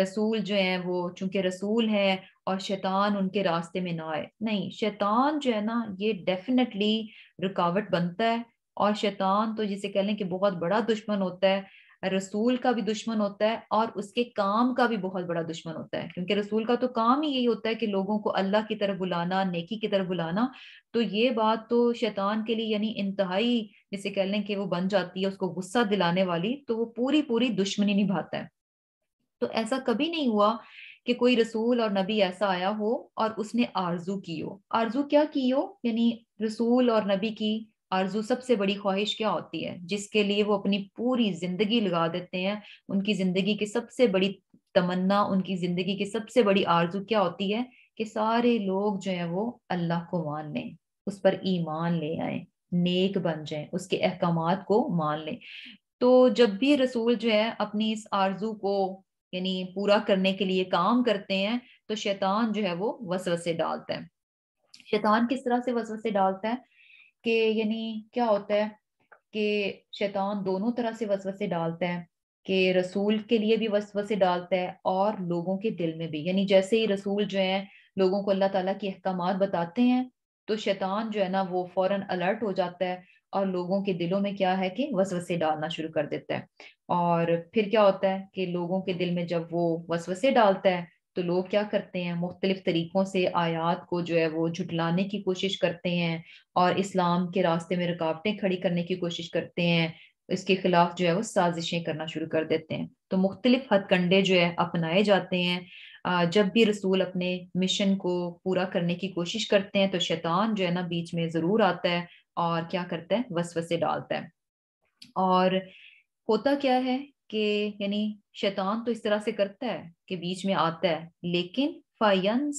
रसूल जो है वो चूंकि रसूल है और शैतान उनके रास्ते में ना आए नहीं शैतान जो है ना ये डेफिनेटली रुकावट बनता है और शैतान तो जिसे कह लें कि बहुत बड़ा दुश्मन होता है रसूल का भी दुश्मन होता है और उसके काम का भी बहुत बड़ा दुश्मन होता है क्योंकि रसूल का तो काम ही यही होता है कि लोगों को अल्लाह की तरफ बुलाना नेकी की तरफ बुलाना तो ये बात तो शैतान के लिए यानी इंतहाई जिसे कह लें कि वो बन जाती है उसको गुस्सा दिलाने वाली तो वो पूरी पूरी दुश्मनी निभाता है तो ऐसा कभी नहीं हुआ कि कोई रसूल और नबी ऐसा आया हो और उसने आरजू की हो आरजू क्या की हो यानी रसूल और नबी की आरजू सबसे बड़ी ख्वाहिश क्या होती है जिसके लिए वो अपनी पूरी जिंदगी लगा देते हैं उनकी जिंदगी की सबसे बड़ी तमन्ना उनकी जिंदगी की सबसे बड़ी आरजू क्या होती है कि सारे लोग जो है वो अल्लाह को मान लें उस पर ईमान ले आए नेक बन जाए उसके अहकाम को मान लें तो जब भी रसूल जो है अपनी इस आरजू को यानी पूरा करने के लिए काम करते हैं तो शैतान जो है वो वसवसे डालता है शैतान किस तरह से वसवसे डालता है कि यानी क्या होता है कि शैतान दोनों तरह से वसवसे डालता है कि रसूल के लिए भी वसवसे डालता है और लोगों के दिल में भी यानी जैसे ही रसूल जो है लोगों को अल्लाह ताला के अहकाम बताते हैं तो शैतान जो है ना वो फौरन अलर्ट हो जाता है और लोगों के दिलों में क्या है कि वसवसे डालना शुरू कर देता है और फिर क्या होता है कि लोगों के दिल में जब वो वसवसे डालता है तो लोग क्या करते हैं मुख्तलिफ तरीक़ों से आयात को जो है वो झुटलाने की कोशिश करते हैं और इस्लाम के रास्ते में रुकावटें खड़ी करने की कोशिश करते हैं इसके खिलाफ जो है वो साजिशें करना शुरू कर देते हैं तो मुख्तलिफ हथकंडे जो है अपनाए जाते हैं जब भी रसूल अपने मिशन को पूरा करने की कोशिश करते हैं तो शैतान जो है ना बीच में ज़रूर आता है और क्या करता है वसवसे डालता है और होता क्या है कि यानी शैतान तो इस तरह से करता है कि बीच में आता है लेकिन फयन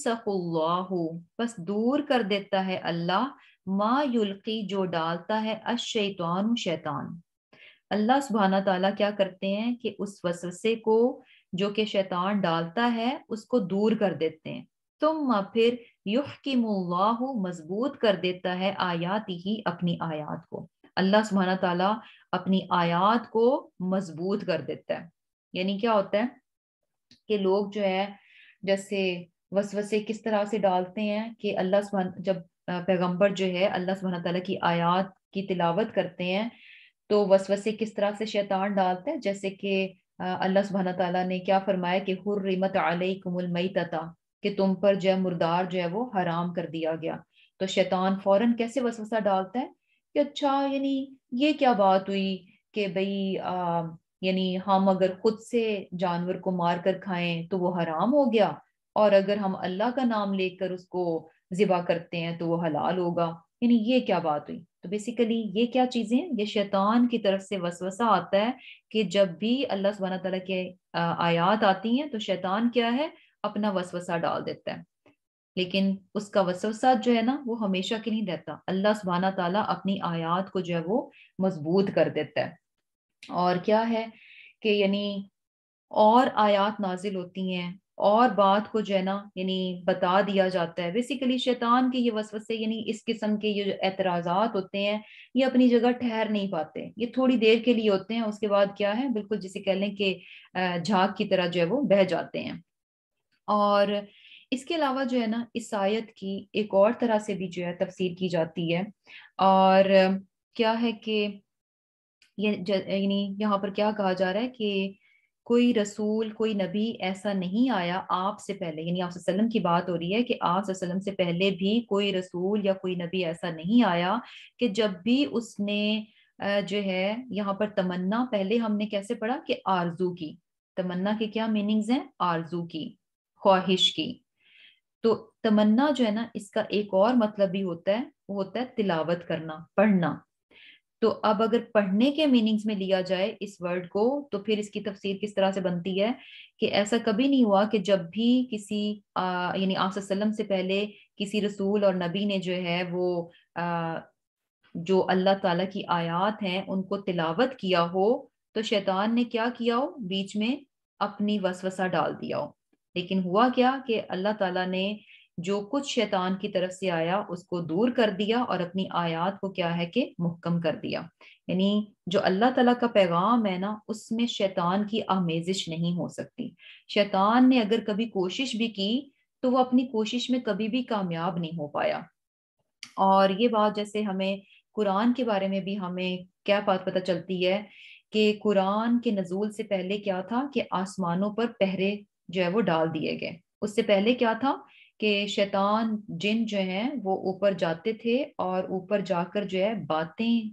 बस दूर कर देता है अल्लाह मा युल्की जो डालता है अशैतान शैतान शैतान अल्लाह सुबहाना तला क्या करते हैं कि उस वसवसे को जो कि शैतान डालता है उसको दूर कर देते हैं तुम फिर युह की मजबूत कर देता है आयात ही अपनी आयात को अल्लाह सुबहाना ताला अपनी आयात को मजबूत कर देता है यानी क्या होता है कि लोग जो है जैसे वसवसे किस तरह से डालते हैं कि अल्लाह सुबह जब पैगंबर जो है अल्लाह सुबहाना ताला की आयात की तिलावत करते हैं तो वसवसे किस तरह से शैतान डालते हैं जैसे कि अल्लाह सुबहाना ताला ने क्या फरमाया कि हुर्रिमत अलैकुमुल तथा कि तुम पर जो है मुर्दार जो है वो हराम कर दिया गया तो शैतान फौरन कैसे वसवसा डालता है कि अच्छा यानी ये क्या बात हुई कि भाई यानी हम अगर खुद से जानवर को मार कर खाएं तो वो हराम हो गया और अगर हम अल्लाह का नाम लेकर उसको जिबा करते हैं तो वो हलाल होगा यानी ये क्या बात हुई तो बेसिकली ये क्या चीज़ें ये शैतान की तरफ से वसवसा आता है कि जब भी अल्लाह सुबहाना तला के आयात आती हैं तो शैतान क्या है अपना वसवसा डाल देता है लेकिन उसका वसवसा जो है ना वो हमेशा के नहीं रहता अल्लाह सुबहाना तला अपनी आयात को जो है वो मजबूत कर देता है और क्या है कि यानी और आयात नाजिल होती हैं और बात को जो है ना यानी बता दिया जाता है बेसिकली शैतान के ये वसवसे यानी इस किस्म के ये एतराजात होते हैं ये अपनी जगह ठहर नहीं पाते ये थोड़ी देर के लिए होते हैं उसके बाद क्या है बिल्कुल जिसे कह लें कि झाग की तरह जो है वो बह जाते हैं और इसके अलावा जो है ना इस आयत की एक और तरह से भी जो है तफसीर की जाती है और क्या है कि ये यानी यहाँ पर क्या कहा जा रहा है कि कोई रसूल कोई नबी ऐसा नहीं आया आपसे पहले यानी आप की बात हो रही है कि आप से पहले भी कोई रसूल या कोई नबी ऐसा नहीं आया कि जब भी उसने जो है यहाँ पर तमन्ना पहले हमने कैसे पढ़ा कि आरजू की तमन्ना के क्या मीनिंग्स हैं आरजू की ख्वाहिश की तो तमन्ना जो है ना इसका एक और मतलब भी होता है वो होता है तिलावत करना पढ़ना तो अब अगर पढ़ने के मीनिंग्स में लिया जाए इस वर्ड को तो फिर इसकी तफसीर किस तरह से बनती है कि ऐसा कभी नहीं हुआ कि जब भी किसी यानी आसम से पहले किसी रसूल और नबी ने जो है वो आ, जो अल्लाह ताला की आयात हैं उनको तिलावत किया हो तो शैतान ने क्या किया हो बीच में अपनी वसवसा डाल दिया हो लेकिन हुआ क्या कि अल्लाह ताला ने जो कुछ शैतान की तरफ से आया उसको दूर कर दिया और अपनी आयात को क्या है कि मुहकम कर दिया यानी जो अल्लाह ताला का पैगाम है ना उसमें शैतान की आमेजिश नहीं हो सकती शैतान ने अगर कभी कोशिश भी की तो वो अपनी कोशिश में कभी भी कामयाब नहीं हो पाया और ये बात जैसे हमें कुरान के बारे में भी हमें क्या बात पता चलती है कि कुरान के नजूल से पहले क्या था कि आसमानों पर पहरे जो है वो डाल दिए गए उससे पहले क्या था कि शैतान जिन जो है वो ऊपर जाते थे और ऊपर जाकर जो है बातें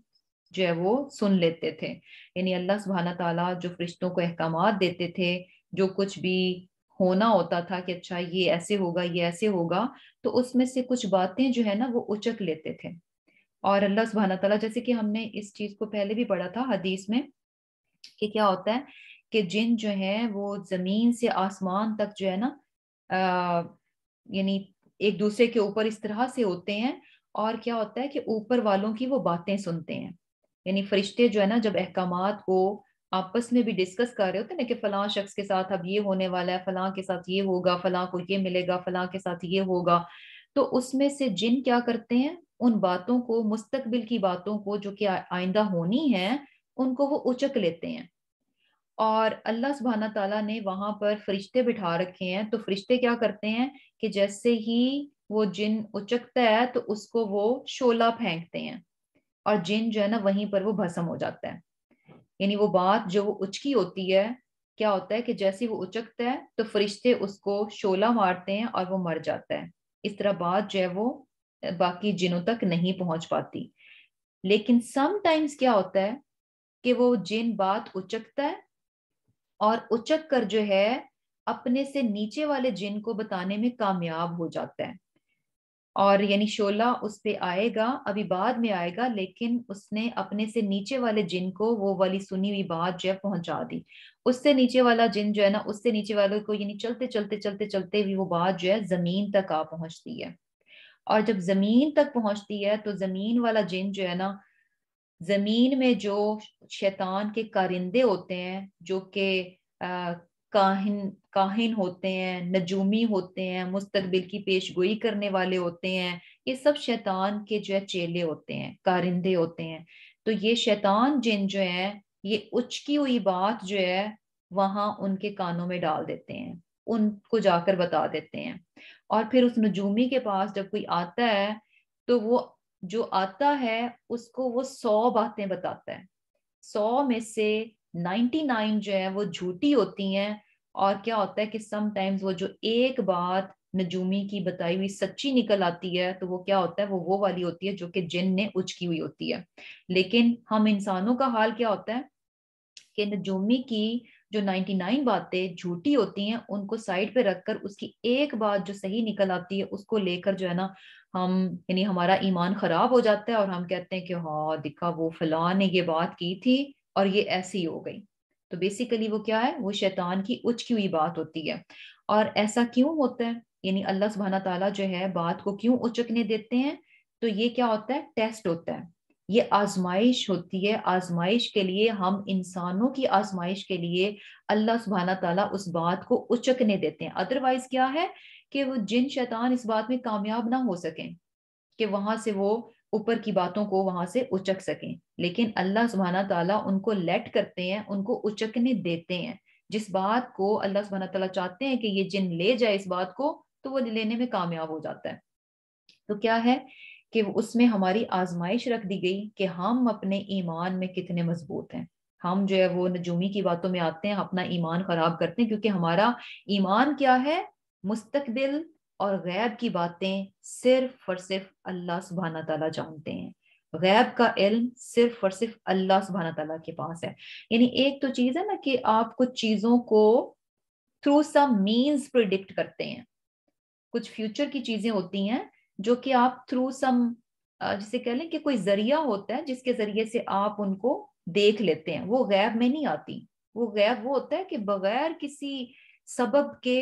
जो है वो सुन लेते थे यानी अल्लाह सुबहाना तला जो फरिश्तों को अहकाम देते थे जो कुछ भी होना होता था कि अच्छा ये ऐसे होगा ये ऐसे होगा तो उसमें से कुछ बातें जो है ना वो उचक लेते थे और अल्लाह सुबहाना तला जैसे कि हमने इस चीज को पहले भी पढ़ा था हदीस में कि क्या होता है कि जिन जो हैं वो ज़मीन से आसमान तक जो है ना यानी एक दूसरे के ऊपर इस तरह से होते हैं और क्या होता है कि ऊपर वालों की वो बातें सुनते हैं यानी फरिश्ते जो है ना जब अहकाम को आपस में भी डिस्कस कर रहे होते हैं ना कि फलां शख्स के साथ अब ये होने वाला है फलां के साथ ये होगा फलां को ये मिलेगा फलां के साथ ये होगा तो उसमें से जिन क्या करते हैं उन बातों को मुस्तकबिल की बातों को जो कि आइंदा होनी है उनको वो उचक लेते हैं और अल्लाह सुबहाना ताला ने वहां पर फरिश्ते बिठा रखे हैं तो फरिश्ते क्या करते हैं कि जैसे ही वो जिन उचकता है तो उसको वो शोला फेंकते हैं और जिन जो है ना वहीं पर वो भस्म हो जाता है यानी वो बात जो वो उचकी होती है क्या होता है कि जैसे वो उचकता है तो फरिश्ते उसको शोला मारते हैं और वो मर जाता है इस तरह बात जो है वो बाकी जिनों तक नहीं पहुंच पाती लेकिन समटाइम्स क्या होता है कि वो जिन बात उचकता है और उचक कर जो है अपने से नीचे वाले जिन को बताने में कामयाब हो जाता है और यानी शोला उस पर आएगा अभी बाद में आएगा लेकिन उसने अपने से नीचे वाले जिन को वो वाली सुनी हुई बात जो है पहुंचा दी उससे नीचे वाला जिन जो है ना उससे नीचे वाले को यानी चलते चलते चलते चलते भी वो बात जो है जमीन तक आ पहुंचती है और जब जमीन तक पहुंचती है तो जमीन वाला जिन जो है ना जमीन में जो शैतान के कारिंदे होते हैं जो के काहिन काहिन होते हैं नजूमी होते हैं मुस्तकबिल की पेशगोई करने वाले होते हैं ये सब शैतान के जो है चेले होते हैं कारिंदे होते हैं तो ये शैतान जिन जो है ये उचकी हुई बात जो है वहां उनके कानों में डाल देते हैं उनको जाकर बता देते हैं और फिर उस नजूमी के पास जब कोई आता है तो वो जो आता है उसको वो सौ बातें बताता है सौ में से नाइन्टी नाइन जो है वो झूठी होती हैं और क्या होता है कि समटाइम्स वो जो एक बात नजूमी की बताई हुई सच्ची निकल आती है तो वो क्या होता है वो वो वाली होती है जो कि जिन ने उचकी हुई होती है लेकिन हम इंसानों का हाल क्या होता है कि नजूमी की जो 99 बातें झूठी होती हैं उनको साइड पे रखकर उसकी एक बात जो सही निकल आती है उसको लेकर जो है ना हम यानी हमारा ईमान खराब हो जाता है और हम कहते हैं कि हाँ दिखा वो फलां ने ये बात की थी और ये ऐसी हो गई तो बेसिकली वो क्या है वो शैतान की उचकी हुई बात होती है और ऐसा क्यों होता है यानी अल्लाह सुबहाना तला जो है बात को क्यों उचकने देते हैं तो ये क्या होता है टेस्ट होता है ये आजमाइश होती है आजमाइश के लिए हम इंसानों की आजमाइश के लिए अल्लाह सुबहाना तला उस बात को उचकने देते हैं अदरवाइज क्या है कि वो जिन शैतान इस बात में कामयाब ना हो सकें कि वहां से वो ऊपर की बातों को वहां से उचक सकें लेकिन अल्लाह सुबहाना तला उनको लेट करते हैं उनको उचकने देते हैं जिस बात को अल्लाह सुबहाना तला चाहते हैं कि ये जिन ले जाए इस बात को तो वो लेने में कामयाब हो जाता है तो क्या है कि उसमें हमारी आजमाइश रख दी गई कि हम अपने ईमान में कितने मजबूत हैं हम जो है वो नजूमी की बातों में आते हैं अपना ईमान खराब करते हैं क्योंकि हमारा ईमान क्या है मुस्तकबिल और गैब की बातें सिर्फ और सिर्फ अल्लाह सुबहाना तला जानते हैं गैब का इल्म सिर्फ और सिर्फ अल्लाह सुबहाना तला के पास है यानी एक तो चीज़ है ना कि आप कुछ चीज़ों को थ्रू सम मीन्स प्रिडिक्ट करते हैं कुछ फ्यूचर की चीज़ें होती हैं जो कि आप थ्रू सम जिसे कह लें कि कोई जरिया होता है जिसके जरिए से आप उनको देख लेते हैं वो गैब में नहीं आती वो गैब वो होता है कि बगैर किसी सबब के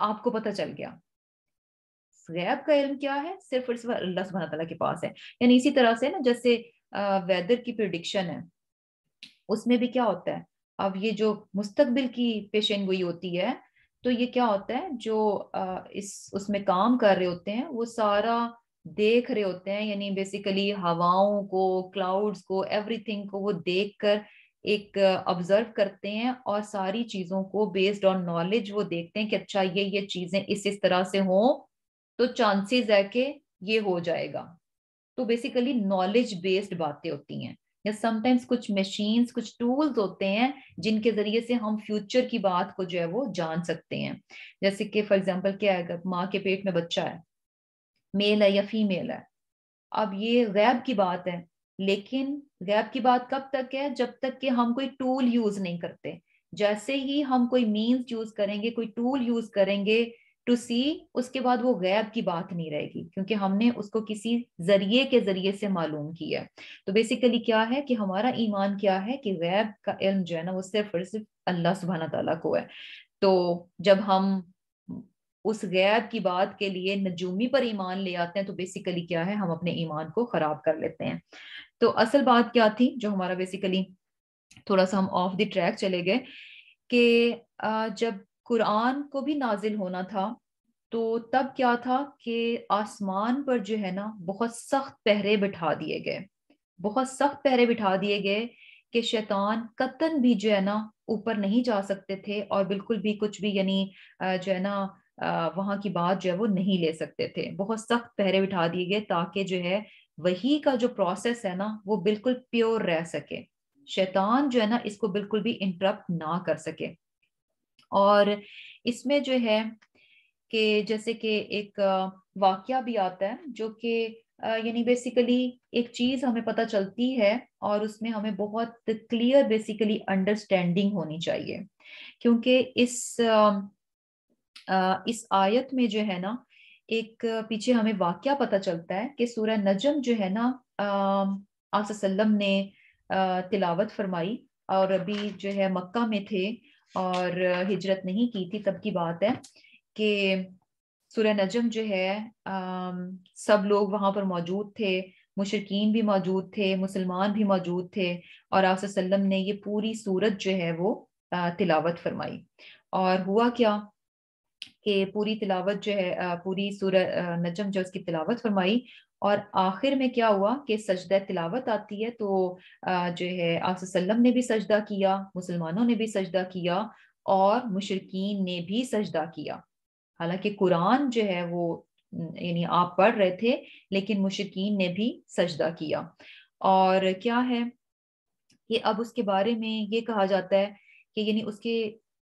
आपको पता चल गया गैब का इल्म क्या है सिर्फ और सिर्फ अल्लाह सुबहाना तला के पास है यानी इसी तरह से ना जैसे वेदर की प्रिडिक्शन है उसमें भी क्या होता है अब ये जो मुस्तकबिल की पेशेंट गोई होती है तो ये क्या होता है जो इस उसमें काम कर रहे होते हैं वो सारा देख रहे होते हैं यानी बेसिकली हवाओं को क्लाउड्स को एवरीथिंग को वो देख कर एक ऑब्जर्व करते हैं और सारी चीजों को बेस्ड ऑन नॉलेज वो देखते हैं कि अच्छा ये ये चीजें इस इस तरह से हो तो चांसेस है कि ये हो जाएगा तो बेसिकली नॉलेज बेस्ड बातें होती हैं या समटाइम्स कुछ मशीन्स कुछ टूल्स होते हैं जिनके जरिए से हम फ्यूचर की बात को जो है वो जान सकते हैं जैसे कि फॉर एग्जांपल क्या है अगर माँ के पेट में बच्चा है मेल है या फीमेल है अब ये गैब की बात है लेकिन गैप की बात कब तक है जब तक कि हम कोई टूल यूज नहीं करते जैसे ही हम कोई मीन्स यूज करेंगे कोई टूल यूज करेंगे टू सी उसके बाद वो गैब की बात नहीं रहेगी क्योंकि हमने उसको किसी जरिए के जरिए से मालूम किया है तो बेसिकली क्या है कि हमारा ईमान क्या है कि गैब का इल्म जो है ना वो सिर्फ और सिर्फ अल्लाह सुबहाना तला को है तो जब हम उस गैब की बात के लिए नजूमी पर ईमान ले आते हैं तो बेसिकली क्या है हम अपने ईमान को खराब कर लेते हैं तो असल बात क्या थी जो हमारा बेसिकली थोड़ा सा हम ऑफ द ट्रैक चले गए कि जब कुरान को भी नाजिल होना था तो तब क्या था कि आसमान पर जो है ना बहुत सख्त पहरे बिठा दिए गए बहुत सख्त पहरे बिठा दिए गए कि शैतान कतन भी जो है ना ऊपर नहीं जा सकते थे और बिल्कुल भी कुछ भी यानी जो है ना वहां की बात जो है वो नहीं ले सकते थे बहुत सख्त पहरे बिठा दिए गए ताकि जो है वही का जो प्रोसेस है ना वो बिल्कुल प्योर रह सके शैतान जो है ना इसको बिल्कुल भी इंटरप्ट ना कर सके और इसमें जो है कि जैसे कि एक वाक्य भी आता है जो कि यानी बेसिकली एक चीज हमें पता चलती है और उसमें हमें बहुत क्लियर बेसिकली अंडरस्टैंडिंग होनी चाहिए क्योंकि इस इस आयत में जो है ना एक पीछे हमें वाक्य पता चलता है कि सूर्य नजम जो है ना आसम ने तिलावत फरमाई और अभी जो है मक्का में थे और हिजरत नहीं की थी तब की बात है कि सूर्य नजम जो है आ, सब लोग वहाँ पर मौजूद थे मुशरकिन भी मौजूद थे मुसलमान भी मौजूद थे और आप ने ये पूरी सूरत जो है वो तिलावत फरमाई और हुआ क्या कि पूरी तिलावत जो है पूरी सूर नजम जो उसकी तिलावत फरमाई और आखिर में क्या हुआ कि सजदा तिलावत आती है तो जो है आसम ने भी सजदा किया मुसलमानों ने भी सजदा किया और मुशरकिन ने भी सजदा किया हालांकि कुरान जो है वो यानी आप पढ़ रहे थे लेकिन मुशरकिन ने भी सजदा किया और क्या है कि अब उसके बारे में ये कहा जाता है कि यानी उसके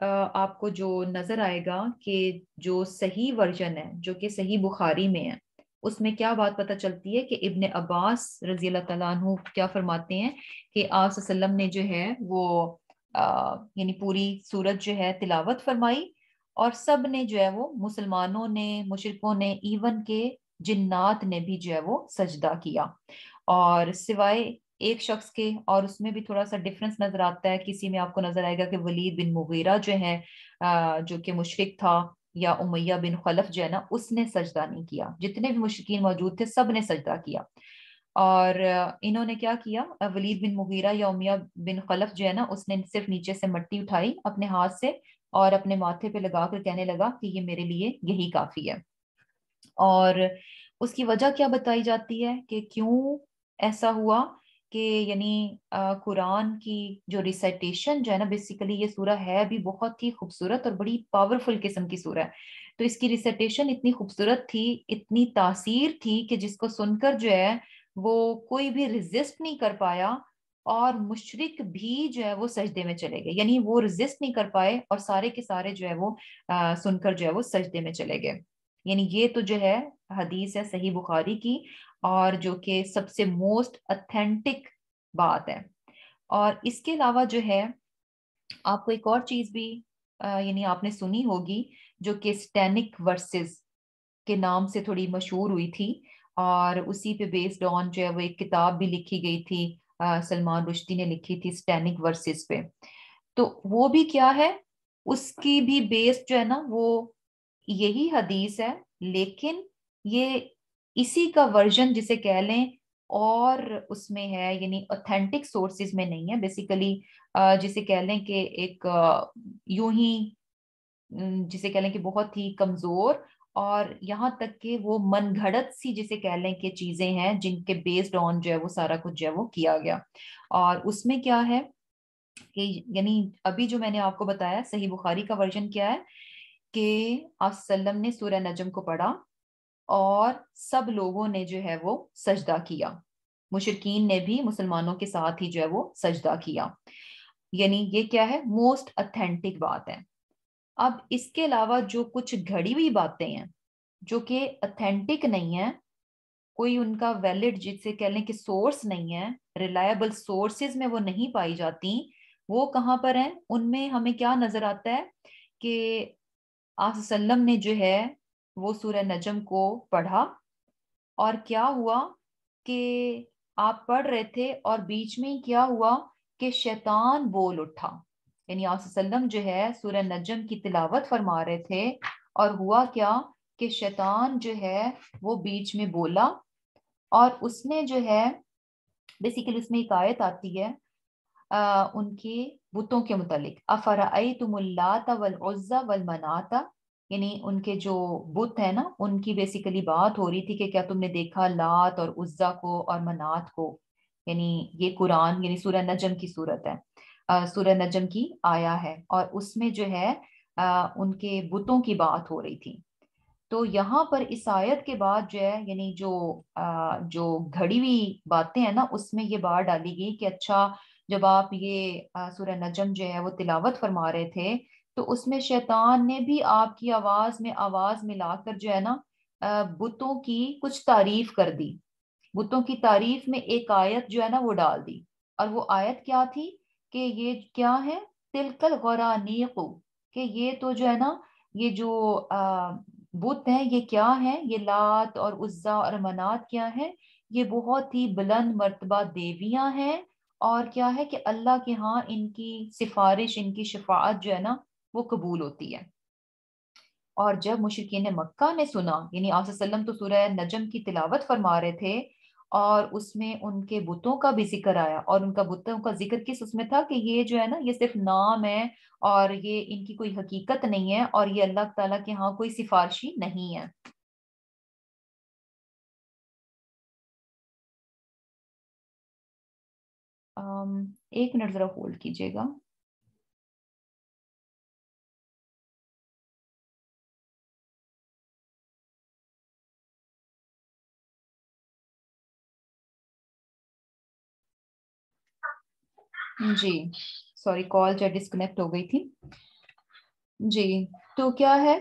आपको जो नजर आएगा कि जो सही वर्जन है जो कि सही बुखारी में है उसमें क्या बात पता चलती है कि इब्ने अब्बास रजी अल्लाह क्या फरमाते हैं कि आप ने जो है वो यानी पूरी सूरत जो है तिलावत फरमाई और सब ने जो है वो मुसलमानों ने मुशरकों ने इवन के जिन्नात ने भी जो है वो सजदा किया और सिवाय एक शख्स के और उसमें भी थोड़ा सा डिफरेंस नजर आता है किसी में आपको नजर आएगा कि वलीद बिन मुगीरा जो है जो कि मुशरक था या उमैया बिन खलफ जो है ना उसने सजदा नहीं किया जितने भी मुश्किन मौजूद थे सब ने सजदा किया और इन्होंने क्या किया वलीद बिन मुगैरा या उमिया बिन खलफ जो है ना उसने सिर्फ नीचे से मट्टी उठाई अपने हाथ से और अपने माथे पे लगा कर कहने लगा कि ये मेरे लिए यही काफ़ी है और उसकी वजह क्या बताई जाती है कि क्यों ऐसा हुआ कि यानी कुरान की जो रिसाइटेशन जो है ना बेसिकली ये सूरह है भी बहुत ही खूबसूरत और बड़ी पावरफुल किस्म की सूरह है तो इसकी रिसाइटेशन इतनी खूबसूरत थी इतनी तासीर थी कि जिसको सुनकर जो है वो कोई भी रिजिस्ट नहीं कर पाया और मुशरक भी जो है वो सजदे में चले गए यानी वो रिजिस्ट नहीं कर पाए और सारे के सारे जो है वो आ, सुनकर जो है वो सजदे में चले गए यानी ये तो जो है हदीस है सही बुखारी की और जो कि सबसे मोस्ट अथेंटिक बात है और इसके अलावा जो है आपको एक और चीज भी यानी आपने सुनी होगी जो कि स्टैनिक वर्सेस के नाम से थोड़ी मशहूर हुई थी और उसी पे बेस्ड ऑन जो है वो एक किताब भी लिखी गई थी सलमान रुश्ती ने लिखी थी स्टैनिक वर्सेस पे तो वो भी क्या है उसकी भी बेस्ड जो है ना वो यही हदीस है लेकिन ये इसी का वर्जन जिसे कह लें और उसमें है यानी ऑथेंटिक सोर्सेज में नहीं है बेसिकली जिसे कह लें कि एक यूं ही जिसे कह लें कि बहुत ही कमजोर और यहाँ तक कि वो मनगढ़ंत सी जिसे कह लें कि चीजें हैं जिनके बेस्ड ऑन जो है वो सारा कुछ जो है वो किया गया और उसमें क्या है कि यानी अभी जो मैंने आपको बताया सही बुखारी का वर्जन क्या है कि आप ने सूर्य नजम को पढ़ा और सब लोगों ने जो है वो सजदा किया मुशरकिन ने भी मुसलमानों के साथ ही जो है वो सजदा किया यानी ये क्या है मोस्ट अथेंटिक बात है अब इसके अलावा जो कुछ घड़ी हुई बातें हैं जो कि अथेंटिक नहीं है कोई उनका वैलिड जिसे कह लें कि सोर्स नहीं है रिलायबल सोर्सेज में वो नहीं पाई जाती वो कहाँ पर हैं उनमें हमें क्या नजर आता है कि आप ने जो है वो सूर्य नजम को पढ़ा और क्या हुआ कि आप पढ़ रहे थे और बीच में क्या हुआ कि शैतान बोल उठा यानी आसम जो है सूर्य नजम की तिलावत फरमा रहे थे और हुआ क्या कि शैतान जो है वो बीच में बोला और उसने जो है बेसिकली उसमें एक आयत आती है आ, उनके बुतों के मुतालिक अफरा तुम्लाता वल उज़्ज़ा वल मनाता यानी उनके जो बुत है ना उनकी बेसिकली बात हो रही थी कि क्या तुमने देखा लात और उज्जा को और मनात को यानी ये कुरान यानी सूर्य नजम की सूरत है सूर्य नजम की आया है और उसमें जो है आ, उनके बुतों की बात हो रही थी तो यहाँ पर इस आयत के बाद जो है यानी जो आ, जो घड़ी हुई बातें हैं ना उसमें ये बात डाली गई कि अच्छा जब आप ये सूर्य नजम जो है वो तिलावत फरमा रहे थे तो उसमें शैतान ने भी आपकी आवाज में आवाज मिलाकर जो है ना बुतों की कुछ तारीफ कर दी बुतों की तारीफ में एक आयत जो है ना वो डाल दी और वो आयत क्या थी कि ये क्या है तिलकल गौरानीको कि ये तो जो है ना ये जो अः बुत हैं ये क्या है ये लात और उज्जा और मनात क्या है ये बहुत ही बुलंद मरतबा देवियां हैं और क्या है कि अल्लाह के यहाँ इनकी सिफारिश इनकी शफात जो है ना वो कबूल होती है और जब मुश्किन मक्का ने सुना यानी आसम तो सुरह नजम की तिलावत फरमा रहे थे और उसमें उनके बुतों का भी जिक्र आया और उनका बुतों का जिक्र किस उसमें था कि ये जो है ना ये सिर्फ नाम है और ये इनकी कोई हकीकत नहीं है और ये अल्लाह ताला के यहाँ कोई सिफारशी नहीं है एक मिनट जरा होल्ड कीजिएगा जी सॉरी कॉल जो डिस्कनेक्ट हो गई थी जी तो क्या है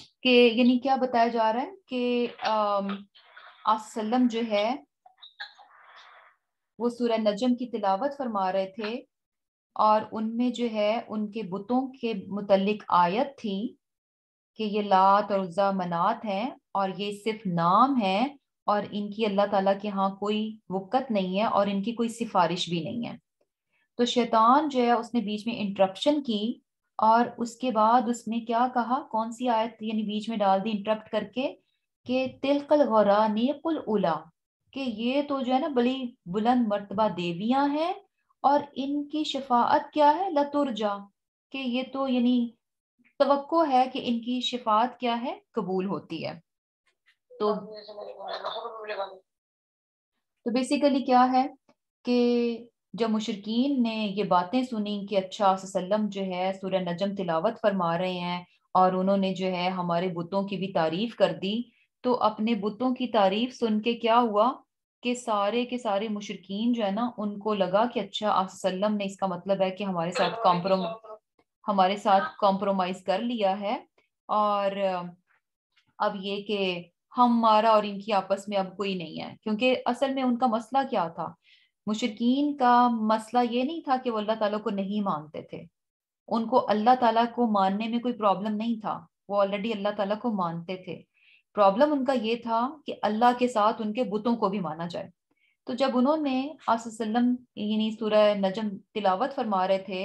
कि यानी क्या बताया जा रहा है कि आसलम जो है वो सूर्य नजम की तिलावत फरमा रहे थे और उनमें जो है उनके बुतों के मुतलिक आयत थी कि ये लात और उज़ा मनात हैं और ये सिर्फ नाम है और इनकी अल्लाह ताला के यहाँ कोई वक़्त नहीं है और इनकी कोई सिफारिश भी नहीं है तो शैतान जो है उसने बीच में इंटरप्शन की और उसके बाद उसने क्या कहा कौन सी आयत यानी बीच में डाल दी इंटरप्ट करके कि तिलकल गौरा नीकुल उला कि ये तो जो है ना बड़ी बुलंद मरतबा देवियां हैं और इनकी शफात क्या है लतुरजा कि ये तो यानी तो है कि इनकी शिफात क्या है कबूल होती है तो तो बेसिकली क्या है कि जब मुशरकिन ने ये बातें सुनी कि अच्छा सल्लम जो है सूर्य नजम तिलावत फरमा रहे हैं और उन्होंने जो है हमारे बुतों की भी तारीफ कर दी तो अपने बुतों की तारीफ सुन के क्या हुआ कि सारे के सारे मुशरकिन जो है ना उनको लगा कि अच्छा आसम ने इसका मतलब है कि हमारे साथ कॉम्प्रोम हमारे साथ कॉम्प्रोमाइज कर लिया है और अब ये कि हमारा और इनकी आपस में अब कोई नहीं है क्योंकि असल में उनका मसला क्या था मुशरकिन का मसला ये नहीं था कि वो अल्लाह ताला को नहीं मानते थे उनको अल्लाह ताला को मानने में कोई प्रॉब्लम नहीं था वो ऑलरेडी अल्लाह ताला को मानते थे प्रॉब्लम उनका ये था कि अल्लाह के साथ उनके बुतों को भी माना जाए तो जब उन्होंने आसम यानी सूरह नजम तिलावत फरमा रहे थे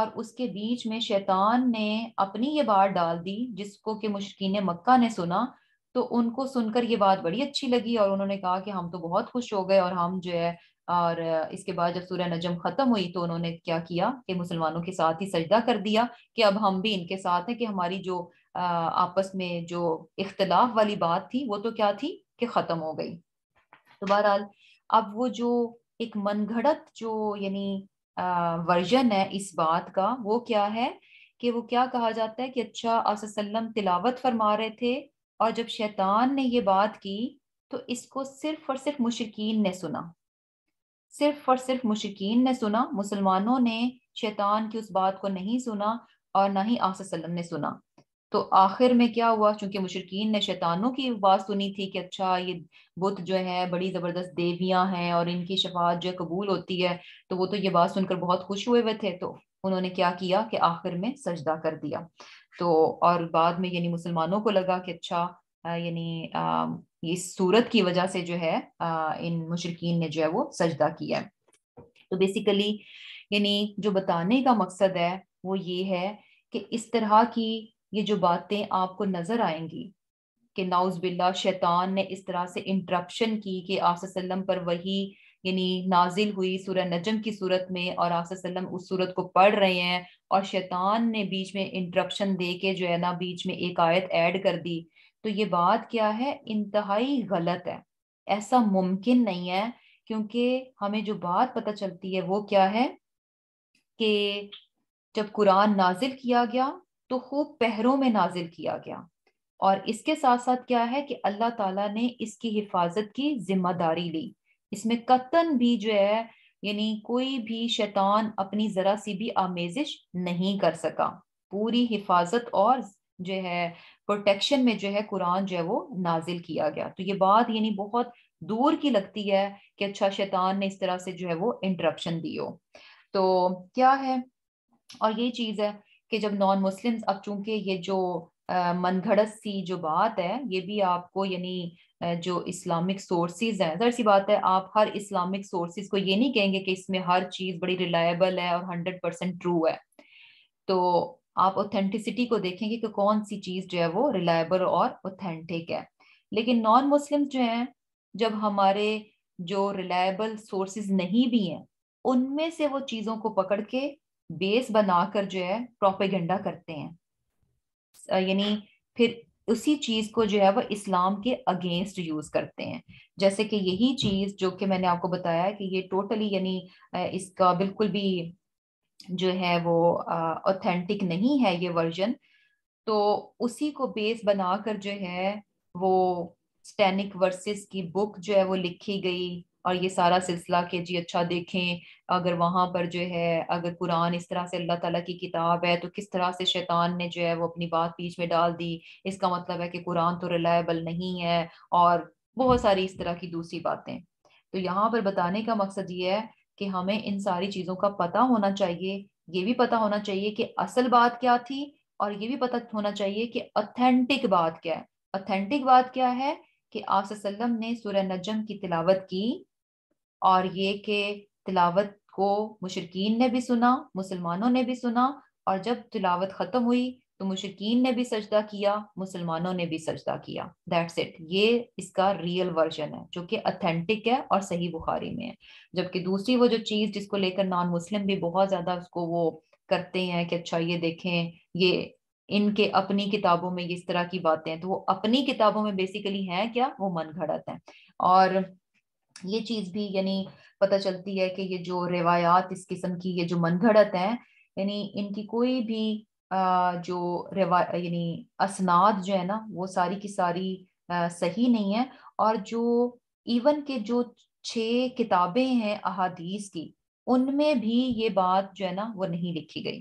और उसके बीच में शैतान ने अपनी ये बात डाल दी जिसको कि मुश्किन मक्का ने सुना तो उनको सुनकर ये बात बड़ी अच्छी लगी और उन्होंने कहा कि हम तो बहुत खुश हो गए और हम जो है और इसके बाद जब सूर्य नजम खत्म हुई तो उन्होंने क्या किया कि मुसलमानों के साथ ही सजदा कर दिया कि अब हम भी इनके साथ हैं कि हमारी जो आपस में जो इख्तलाफ वाली बात थी वो तो क्या थी कि ख़त्म हो गई तो बहरहाल अब वो जो एक घड़त जो यानी वर्जन है इस बात का वो क्या है कि वो क्या कहा जाता है कि अच्छा आसम तिलावत फरमा रहे थे और जब शैतान ने ये बात की तो इसको सिर्फ और सिर्फ मुशिकीन ने सुना सिर्फ और सिर्फ मुशिकीन ने सुना मुसलमानों ने शैतान की उस बात को नहीं सुना और ना ही आसम ने सुना तो आखिर में क्या हुआ चूंकि मुशरकिन ने शैतानों की बात सुनी थी कि अच्छा ये बुत जो है बड़ी ज़बरदस्त देवियां हैं और इनकी शफात जो कबूल होती है तो वो तो ये बात सुनकर बहुत खुश हुए हुए थे तो उन्होंने क्या किया कि आखिर में सजदा कर दिया तो और बाद में यानी मुसलमानों को लगा कि अच्छा यानी इस सूरत की वजह से जो है इन मुशरकिन ने जो है वो सजदा किया है तो बेसिकली यानी जो बताने का मकसद है वो ये है कि इस तरह की ये जो बातें आपको नजर आएंगी कि नाउज बिल्ला शैतान ने इस तरह से इंटरप्शन की कि आसम पर वही यानी नाजिल हुई सूरह नजम की सूरत में और आसम उस सूरत को पढ़ रहे हैं और शैतान ने बीच में इंटरप्शन दे के जो है ना बीच में एक आयत ऐड कर दी तो ये बात क्या है इंतहाई गलत है ऐसा मुमकिन नहीं है क्योंकि हमें जो बात पता चलती है वो क्या है कि जब कुरान नाजिल किया गया तो खूब पहरों में नाजिल किया गया और इसके साथ साथ क्या है कि अल्लाह ताला ने इसकी हिफाजत की जिम्मेदारी ली इसमें कतन भी जो है यानी कोई भी शैतान अपनी जरा सी भी आमेजिश नहीं कर सका पूरी हिफाजत और जो है प्रोटेक्शन में जो है कुरान जो है वो नाजिल किया गया तो ये बात यानी बहुत दूर की लगती है कि अच्छा शैतान ने इस तरह से जो है वो इंटरप्शन दी हो तो क्या है और ये चीज़ है कि जब नॉन मुस्लिम्स अब चूंकि ये जो मनगढ़ सी जो बात है ये भी आपको यानी जो इस्लामिक सोर्सेज हैं जर सी बात है आप हर इस्लामिक सोर्सेज को ये नहीं कहेंगे कि इसमें हर चीज़ बड़ी रिलायबल है और हंड्रेड परसेंट ट्रू है तो आप ऑथेंटिसिटी को देखेंगे कि कौन सी चीज जो है वो रिलायबल और ऑथेंटिक है लेकिन नॉन मुस्लिम जो हैं जब हमारे जो रिलायबल सोर्सेज नहीं भी हैं उनमें से वो चीज़ों को पकड़ के बेस बनाकर जो है प्रोपेगेंडा करते हैं यानी फिर उसी चीज़ को जो है वो इस्लाम के अगेंस्ट यूज़ करते हैं जैसे कि यही चीज़ जो कि मैंने आपको बताया कि ये टोटली यानी इसका बिल्कुल भी जो है वो ऑथेंटिक नहीं है ये वर्जन तो उसी को बेस बनाकर जो है वो स्टेनिक वर्सेस की बुक जो है वो लिखी गई और ये सारा सिलसिला के जी अच्छा देखें अगर वहां पर जो है अगर कुरान इस तरह से अल्लाह ताला की किताब है तो किस तरह से शैतान ने जो है वो अपनी बात बीच में डाल दी इसका मतलब है कि कुरान तो रिलायबल नहीं है और बहुत सारी इस तरह की दूसरी बातें तो यहाँ पर बताने का मकसद ये है कि हमें इन सारी चीजों का पता होना चाहिए ये भी पता होना चाहिए कि असल बात क्या थी और ये भी पता होना चाहिए कि अथेंटिक बात क्या है अथेंटिक बात क्या है कि आप ने सूर्य नजम की तिलावत की और ये कि तिलावत को मुशरकिन ने भी सुना मुसलमानों ने भी सुना और जब तिलावत ख़त्म हुई तो मुशरकिन ने भी सजदा किया मुसलमानों ने भी सजदा किया दैट्स इट ये इसका रियल वर्जन है जो कि अथेंटिक है और सही बुखारी में है जबकि दूसरी वो जो चीज़ जिसको लेकर नॉन मुस्लिम भी बहुत ज़्यादा उसको वो करते हैं कि अच्छा ये देखें ये इनके अपनी किताबों में इस तरह की बातें हैं तो वो अपनी किताबों में बेसिकली हैं क्या वो मन घड़त है और ये चीज़ भी यानी पता चलती है कि ये जो रिवायात इस किस्म की ये जो मन घड़त है यानी इनकी कोई भी जो रिवा यानी असनाद जो है ना वो सारी की सारी सही नहीं है और जो इवन के जो छः किताबें हैं अहादीस की उनमें भी ये बात जो है ना वो नहीं लिखी गई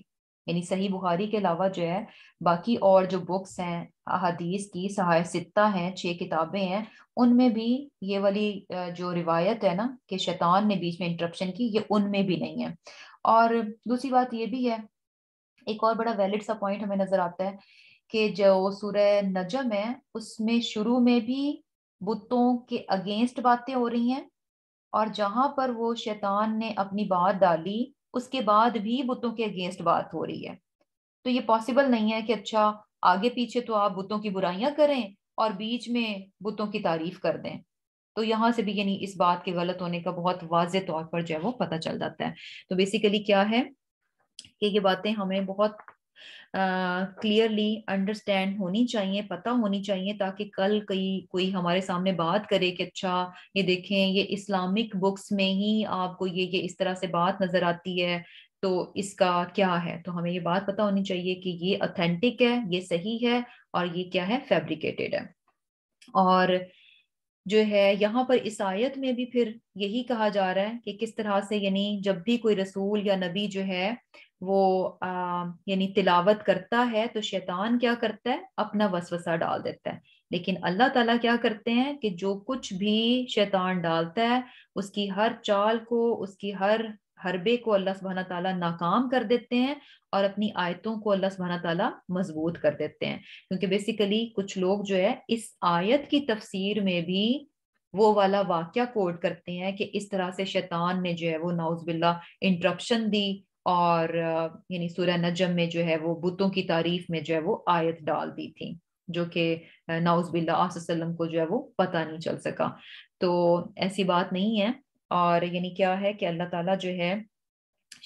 यानी सही बुखारी के अलावा जो है बाकी और जो बुक्स हैं अहादीस की सहाय सित्ता हैं छः किताबें हैं उनमें भी ये वाली जो रिवायत है ना कि शैतान ने बीच में इंटरप्शन की ये उनमें भी नहीं है और दूसरी बात ये भी है एक और बड़ा वैलिड सा पॉइंट हमें नजर आता है कि जो सूर्य नजम है उसमें शुरू में भी बुतों के अगेंस्ट बातें हो रही हैं और जहां पर वो शैतान ने अपनी बात डाली उसके बाद भी बुतों के अगेंस्ट बात हो रही है तो ये पॉसिबल नहीं है कि अच्छा आगे पीछे तो आप बुतों की बुराइयां करें और बीच में बुतों की तारीफ कर दें तो यहाँ से भी यानी इस बात के गलत होने का बहुत वाज तौर पर जो है वो पता चल जाता है तो बेसिकली क्या है कि ये बातें हमें बहुत क्लियरली uh, अंडरस्टैंड होनी चाहिए पता होनी चाहिए ताकि कल कई कोई हमारे सामने बात करे कि अच्छा ये देखें ये इस्लामिक बुक्स में ही आपको ये ये इस तरह से बात नजर आती है तो इसका क्या है तो हमें ये बात पता होनी चाहिए कि ये ऑथेंटिक है ये सही है और ये क्या है फेब्रिकेटेड है और जो है यहाँ पर इस आयत में भी फिर यही कहा जा रहा है कि किस तरह से यानी जब भी कोई रसूल या नबी जो है वो यानी तिलावत करता है तो शैतान क्या करता है अपना वसवसा डाल देता है लेकिन अल्लाह ताला क्या करते हैं कि जो कुछ भी शैतान डालता है उसकी हर चाल को उसकी हर हरबे को अल्लाह सुबहाना ताला नाकाम कर देते हैं और अपनी आयतों को अल्लाह सुबहाना ताला मजबूत कर देते हैं क्योंकि बेसिकली कुछ लोग जो है इस आयत की तफसीर में भी वो वाला वाक्य कोट करते हैं कि इस तरह से शैतान ने जो है वो नाउजबिल्ला इंटरप्शन दी और यानी सूर्य नजम में जो है वो बुतों की तारीफ में जो है वो आयत डाल दी थी जो कि नाउजबिल्ला आसम को जो है वो पता नहीं चल सका तो ऐसी बात नहीं है और यानी क्या है कि अल्लाह ताला जो है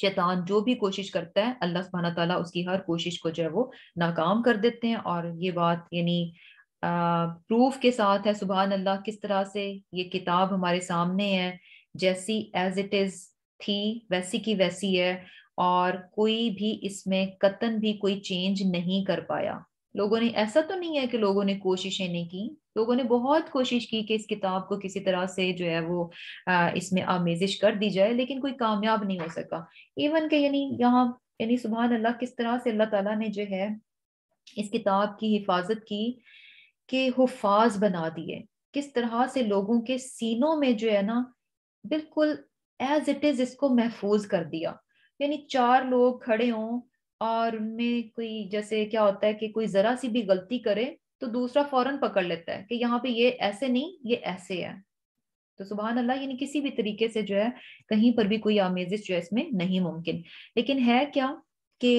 शैतान जो भी कोशिश करता है अल्लाह सुबहाना ताला उसकी हर कोशिश को जो है वो नाकाम कर देते हैं और ये बात यानी प्रूफ के साथ है सुबह अल्लाह किस तरह से ये किताब हमारे सामने है जैसी एज इट इज़ थी वैसी की वैसी है और कोई भी इसमें कतन भी कोई चेंज नहीं कर पाया लोगों ने ऐसा तो नहीं है कि लोगों ने कोशिशें नहीं की लोगों ने बहुत कोशिश की कि इस किताब को किसी तरह से जो है वो इसमें आमेजिश कर दी जाए लेकिन कोई कामयाब नहीं हो सका इवन के यानी यहाँ यानी सुबह अल्लाह किस तरह से अल्लाह तला ने जो है इस किताब की हिफाजत की कि हफाज बना दिए किस तरह से लोगों के सीनों में जो है ना बिल्कुल एज इट इज इसको महफूज कर दिया यानी चार लोग खड़े हों और उनमें कोई जैसे क्या होता है कि कोई जरा सी भी गलती करे तो दूसरा फौरन पकड़ लेता है कि यहाँ पे ये ऐसे नहीं ये ऐसे है तो सुबह अल्लाह यानी किसी भी तरीके से जो है कहीं पर भी कोई आमेजिश जो है इसमें नहीं मुमकिन लेकिन है क्या कि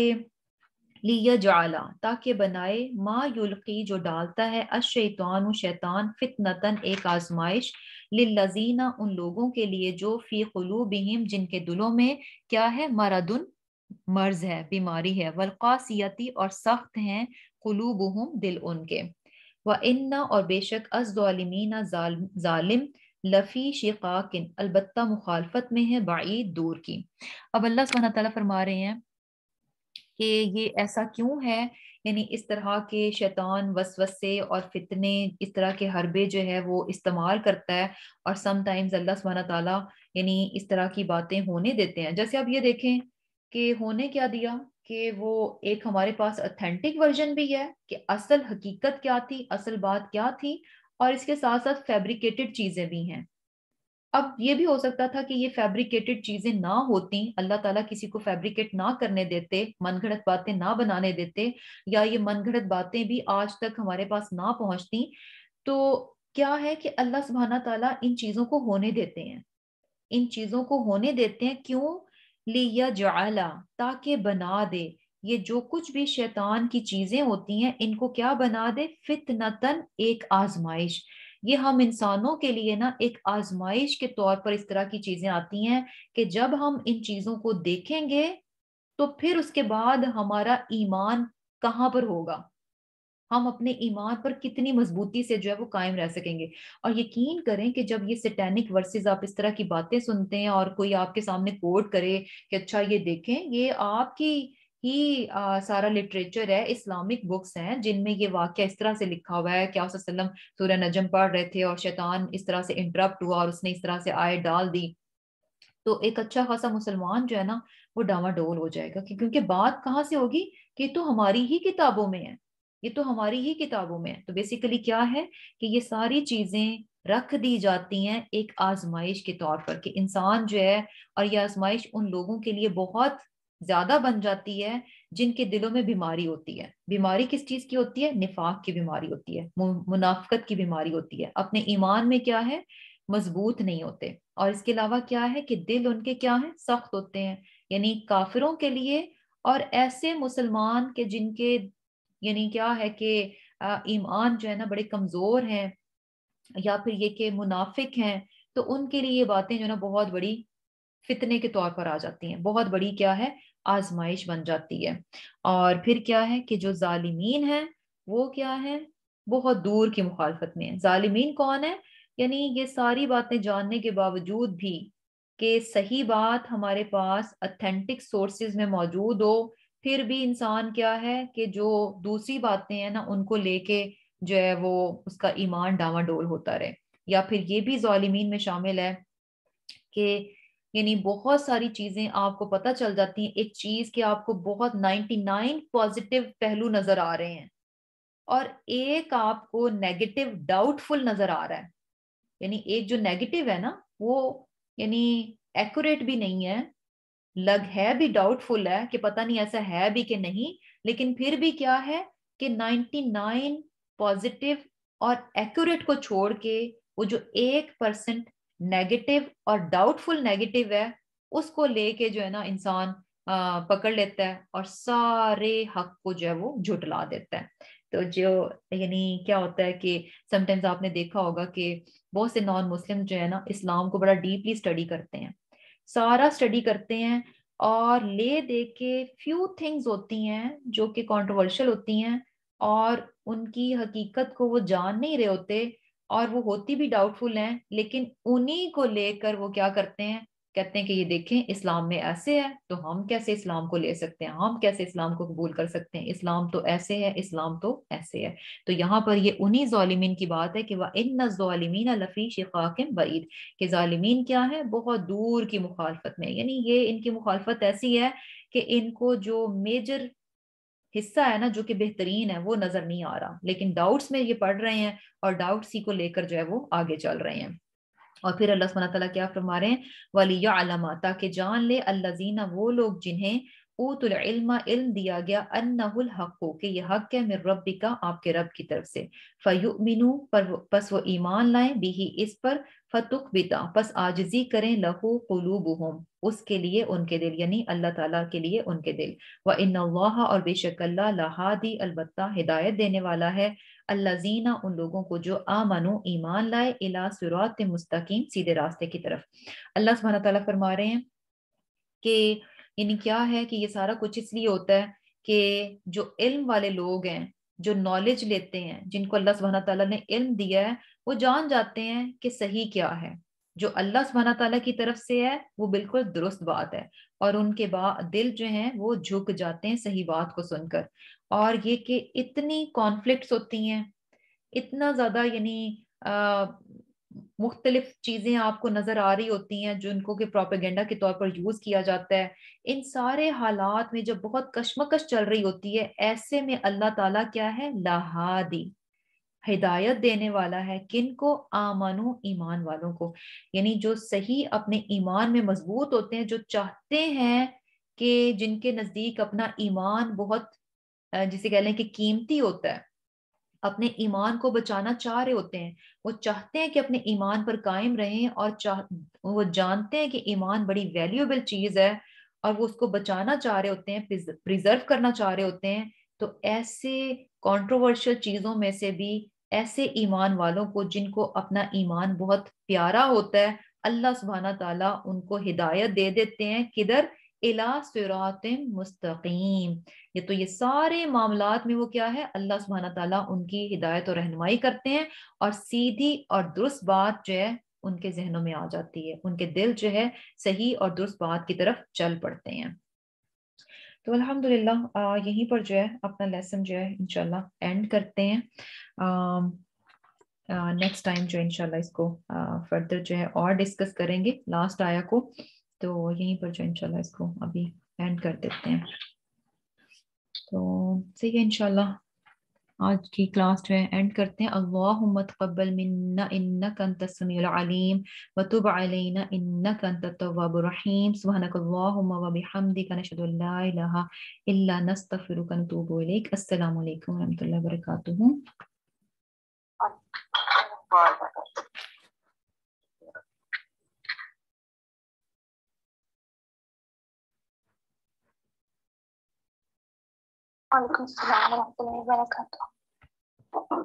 लिया जाला ताकि बनाए मा युल्की जो डालता है अशैतान शैतान फितनतन एक आजमाइश लजीना उन लोगों के लिए जो फी बिहिम जिनके दिलों में क्या है मरादुन मर्ज है बीमारी है वलकासी और सख्त हैं कलूब दिल उनके व इन्ना और बेशक अजालिमीना जालिम लफ़ी शिकाकिन अलबत् मुखालफत में है बाई दूर की अब अल्लाह सुबह तला फरमा रहे हैं कि ये ऐसा क्यों है यानी इस तरह के शैतान वसवसे और फितने इस तरह के हरबे जो है वो इस्तेमाल करता है और समटाइम्स अल्लाह सुबह तला यानी इस तरह की बातें होने देते हैं जैसे आप ये देखें कि होने क्या दिया कि वो एक हमारे पास अथेंटिक वर्जन भी है कि असल हकीकत क्या थी असल बात क्या थी और इसके साथ साथ फैब्रिकेटेड चीज़ें भी हैं अब ये भी हो सकता था कि ये फैब्रिकेटेड चीज़ें ना होती अल्लाह ताला किसी को फैब्रिकेट ना करने देते मनगढ़ंत बातें ना बनाने देते या ये मनगढ़ंत बातें भी आज तक हमारे पास ना पहुंचती तो क्या है कि अल्लाह सुबहाना तला इन चीज़ों को होने देते हैं इन चीज़ों को होने देते हैं क्यों लिया जला ताकि बना दे ये जो कुछ भी शैतान की चीजें होती हैं इनको क्या बना दे फितनतन एक आजमाइश ये हम इंसानों के लिए ना एक आजमाइश के तौर पर इस तरह की चीजें आती हैं कि जब हम इन चीजों को देखेंगे तो फिर उसके बाद हमारा ईमान कहाँ पर होगा हम अपने ईमान पर कितनी मजबूती से जो है वो कायम रह सकेंगे और यकीन करें कि जब ये सिटैनिक वर्सेस आप इस तरह की बातें सुनते हैं और कोई आपके सामने कोट करे कि अच्छा ये देखें ये आपकी ही आ, सारा लिटरेचर है इस्लामिक बुक्स हैं जिनमें ये वाक्य इस तरह से लिखा हुआ है कि वसल्लम सूर्य नजम पढ़ रहे थे और शैतान इस तरह से इंटरप्ट हुआ और उसने इस तरह से आय डाल दी तो एक अच्छा खासा मुसलमान जो है ना वो डावाडोल हो जाएगा क्योंकि बात कहाँ से होगी कि तो हमारी ही किताबों में है ये तो हमारी ही किताबों में है तो बेसिकली क्या है कि ये सारी चीजें रख दी जाती हैं एक आजमाइश के तौर पर कि इंसान जो है और ये आजमाइश उन लोगों के लिए बहुत ज्यादा बन जाती है जिनके दिलों में बीमारी होती है बीमारी किस चीज की होती है निफाक की बीमारी होती है मुनाफ्त की बीमारी होती है अपने ईमान में क्या है मजबूत नहीं होते और इसके अलावा क्या है कि दिल उनके क्या है सख्त होते हैं यानी काफिरों के लिए और ऐसे मुसलमान के जिनके यानी क्या है कि ईमान जो है ना बड़े कमज़ोर हैं या फिर ये कि मुनाफिक हैं तो उनके लिए ये बातें जो है ना बहुत बड़ी फितने के तौर पर आ जाती हैं बहुत बड़ी क्या है आजमाइश बन जाती है और फिर क्या है कि जो जालिमीन है वो क्या है बहुत दूर की मुखालफत में है जालिमीन कौन है यानी ये सारी बातें जानने के बावजूद भी कि सही बात हमारे पास अथेंटिक सोर्सेज में मौजूद हो फिर भी इंसान क्या है कि जो दूसरी बातें हैं ना उनको लेके जो है वो उसका ईमान डावाडोल होता रहे या फिर ये भी जालिमीन में शामिल है कि यानी बहुत सारी चीजें आपको पता चल जाती हैं एक चीज के आपको बहुत 99 पॉजिटिव पहलू नजर आ रहे हैं और एक आपको नेगेटिव डाउटफुल नजर आ रहा है यानी एक जो नेगेटिव है ना वो यानी एक्यूरेट भी नहीं है लग है भी डाउटफुल है कि पता नहीं ऐसा है भी कि नहीं लेकिन फिर भी क्या है कि 99 पॉजिटिव और एक्यूरेट को छोड़ के वो जो एक परसेंट नेगेटिव और डाउटफुल नेगेटिव है उसको लेके जो है ना इंसान पकड़ लेता है और सारे हक को जो है वो झुटला देता है तो जो यानी क्या होता है कि समटाइम्स आपने देखा होगा कि बहुत से नॉन मुस्लिम जो है ना इस्लाम को बड़ा डीपली स्टडी करते हैं सारा स्टडी करते हैं और ले दे के फ्यू थिंग्स होती हैं जो कि कॉन्ट्रोवर्शियल होती हैं और उनकी हकीकत को वो जान नहीं रहे होते और वो होती भी डाउटफुल हैं लेकिन उन्हीं को लेकर वो क्या करते हैं कहते हैं कि ये देखें इस्लाम में ऐसे है तो हम कैसे इस्लाम को ले सकते हैं हम कैसे इस्लाम को कबूल कर सकते हैं इस्लाम तो ऐसे है इस्लाम तो ऐसे है तो यहाँ पर ये उन्हीं ालिमीन की बात है कि वह इन ालिमीन लफ़ी शिकाकिम बीद कि ालिमीन क्या है बहुत दूर की मुखालफत में यानी ये इनकी मुखालफत ऐसी है कि इनको जो मेजर हिस्सा है ना जो कि बेहतरीन है वो नज़र नहीं आ रहा लेकिन डाउट्स में ये पढ़ रहे हैं और डाउट्स ही को लेकर जो है वो आगे चल रहे हैं और फिर अल्लाह सुबहाना तला क्या फरमा रहे हैं वली आलमा ताकि जान ले अल्लाजीना वो लोग जिन्हें ऊतुल इल्मा इल्म दिया गया अन्नहुल हक़ो कि यह हक है मेरे रब का आपके रब की तरफ से फ़युमिनु पर बस वो ईमान लाएं बिही इस पर फतुक बिता बस आजजी करें लहू हम उसके लिए उनके दिल यानी अल्लाह ताला के लिए उनके दिल व इन और बेशक अल्लाह लहादी अलबत् हिदायत देने वाला है अल्लाजीना उन लोगों को जो आमनो ईमान लाए इला सुरात मुस्तकीम सीधे रास्ते की तरफ अल्लाह सुबहाना तला फरमा रहे हैं कि यानी क्या है कि ये सारा कुछ इसलिए होता है कि जो इल्म वाले लोग हैं जो नॉलेज लेते हैं जिनको अल्लाह सुबहाना तला ने इल्म दिया है वो जान जाते हैं कि सही क्या है जो अल्लाह सुबहाना तला की तरफ से है वो बिल्कुल दुरुस्त बात है और उनके बाद दिल जो है वो झुक जाते हैं सही बात को सुनकर और ये कि इतनी कॉन्फ्लिक्ट होती हैं इतना ज्यादा यानी मुख्तलिफ चीज़ें आपको नज़र आ रही होती हैं जिनको के प्रोपेगेंडा के तौर पर यूज़ किया जाता है इन सारे हालात में जब बहुत कश्मकश चल रही होती है ऐसे में अल्लाह ताला क्या है लहादी हिदायत देने वाला है किन को आमानो ईमान वालों को यानी जो सही अपने ईमान में मजबूत होते हैं जो चाहते हैं कि जिनके नज़दीक अपना ईमान बहुत जिसे कह लें कि कीमती होता है अपने ईमान को बचाना चाह रहे होते हैं वो चाहते हैं कि अपने ईमान पर कायम रहें और चाह वो जानते हैं कि ईमान बड़ी वैल्यूएबल चीज है और वो उसको बचाना चाह रहे होते हैं प्रिजर्व करना चाह रहे होते हैं तो ऐसे कंट्रोवर्शियल चीजों में से भी ऐसे ईमान वालों को जिनको अपना ईमान बहुत प्यारा होता है अल्लाह सुबहाना तला उनको हिदायत दे देते हैं किधर इला मुस्तकीम ये तो ये सारे मामला में वो क्या है अल्लाह सुबहाना तला उनकी हिदायत और रहनमाई करते हैं और सीधी और दुरुस्त बात जो है उनके जहनों में आ जाती है उनके दिल जो है सही और दुरुस्त बात की तरफ चल पड़ते हैं तो अल्हम्दुलिल्लाह यहीं पर जो है अपना लेसन जो है इनशाला एंड करते हैं नेक्स्ट टाइम जो इनशाला इसको फर्दर जो है और डिस्कस करेंगे लास्ट आया को तो यहीं पर जो इंशाल्लाह इसको अभी एंड कर देते हैं तो सही है इंशाल्लाह आज की क्लास जो है एंड करते हैं अल्लाह मतबल मन्ना इन्नक समीम व तुब अलैना इन्नक अंत तव्वाबुर रहीम सुभानक अल्लाहुम्मा व इलाहा इल्ला इलैक अस्सलाम वालेकुम व रहमतुल्लाहि व बरकातुहू वालेकुम अस्सलाम वरहमतुल्लाहि व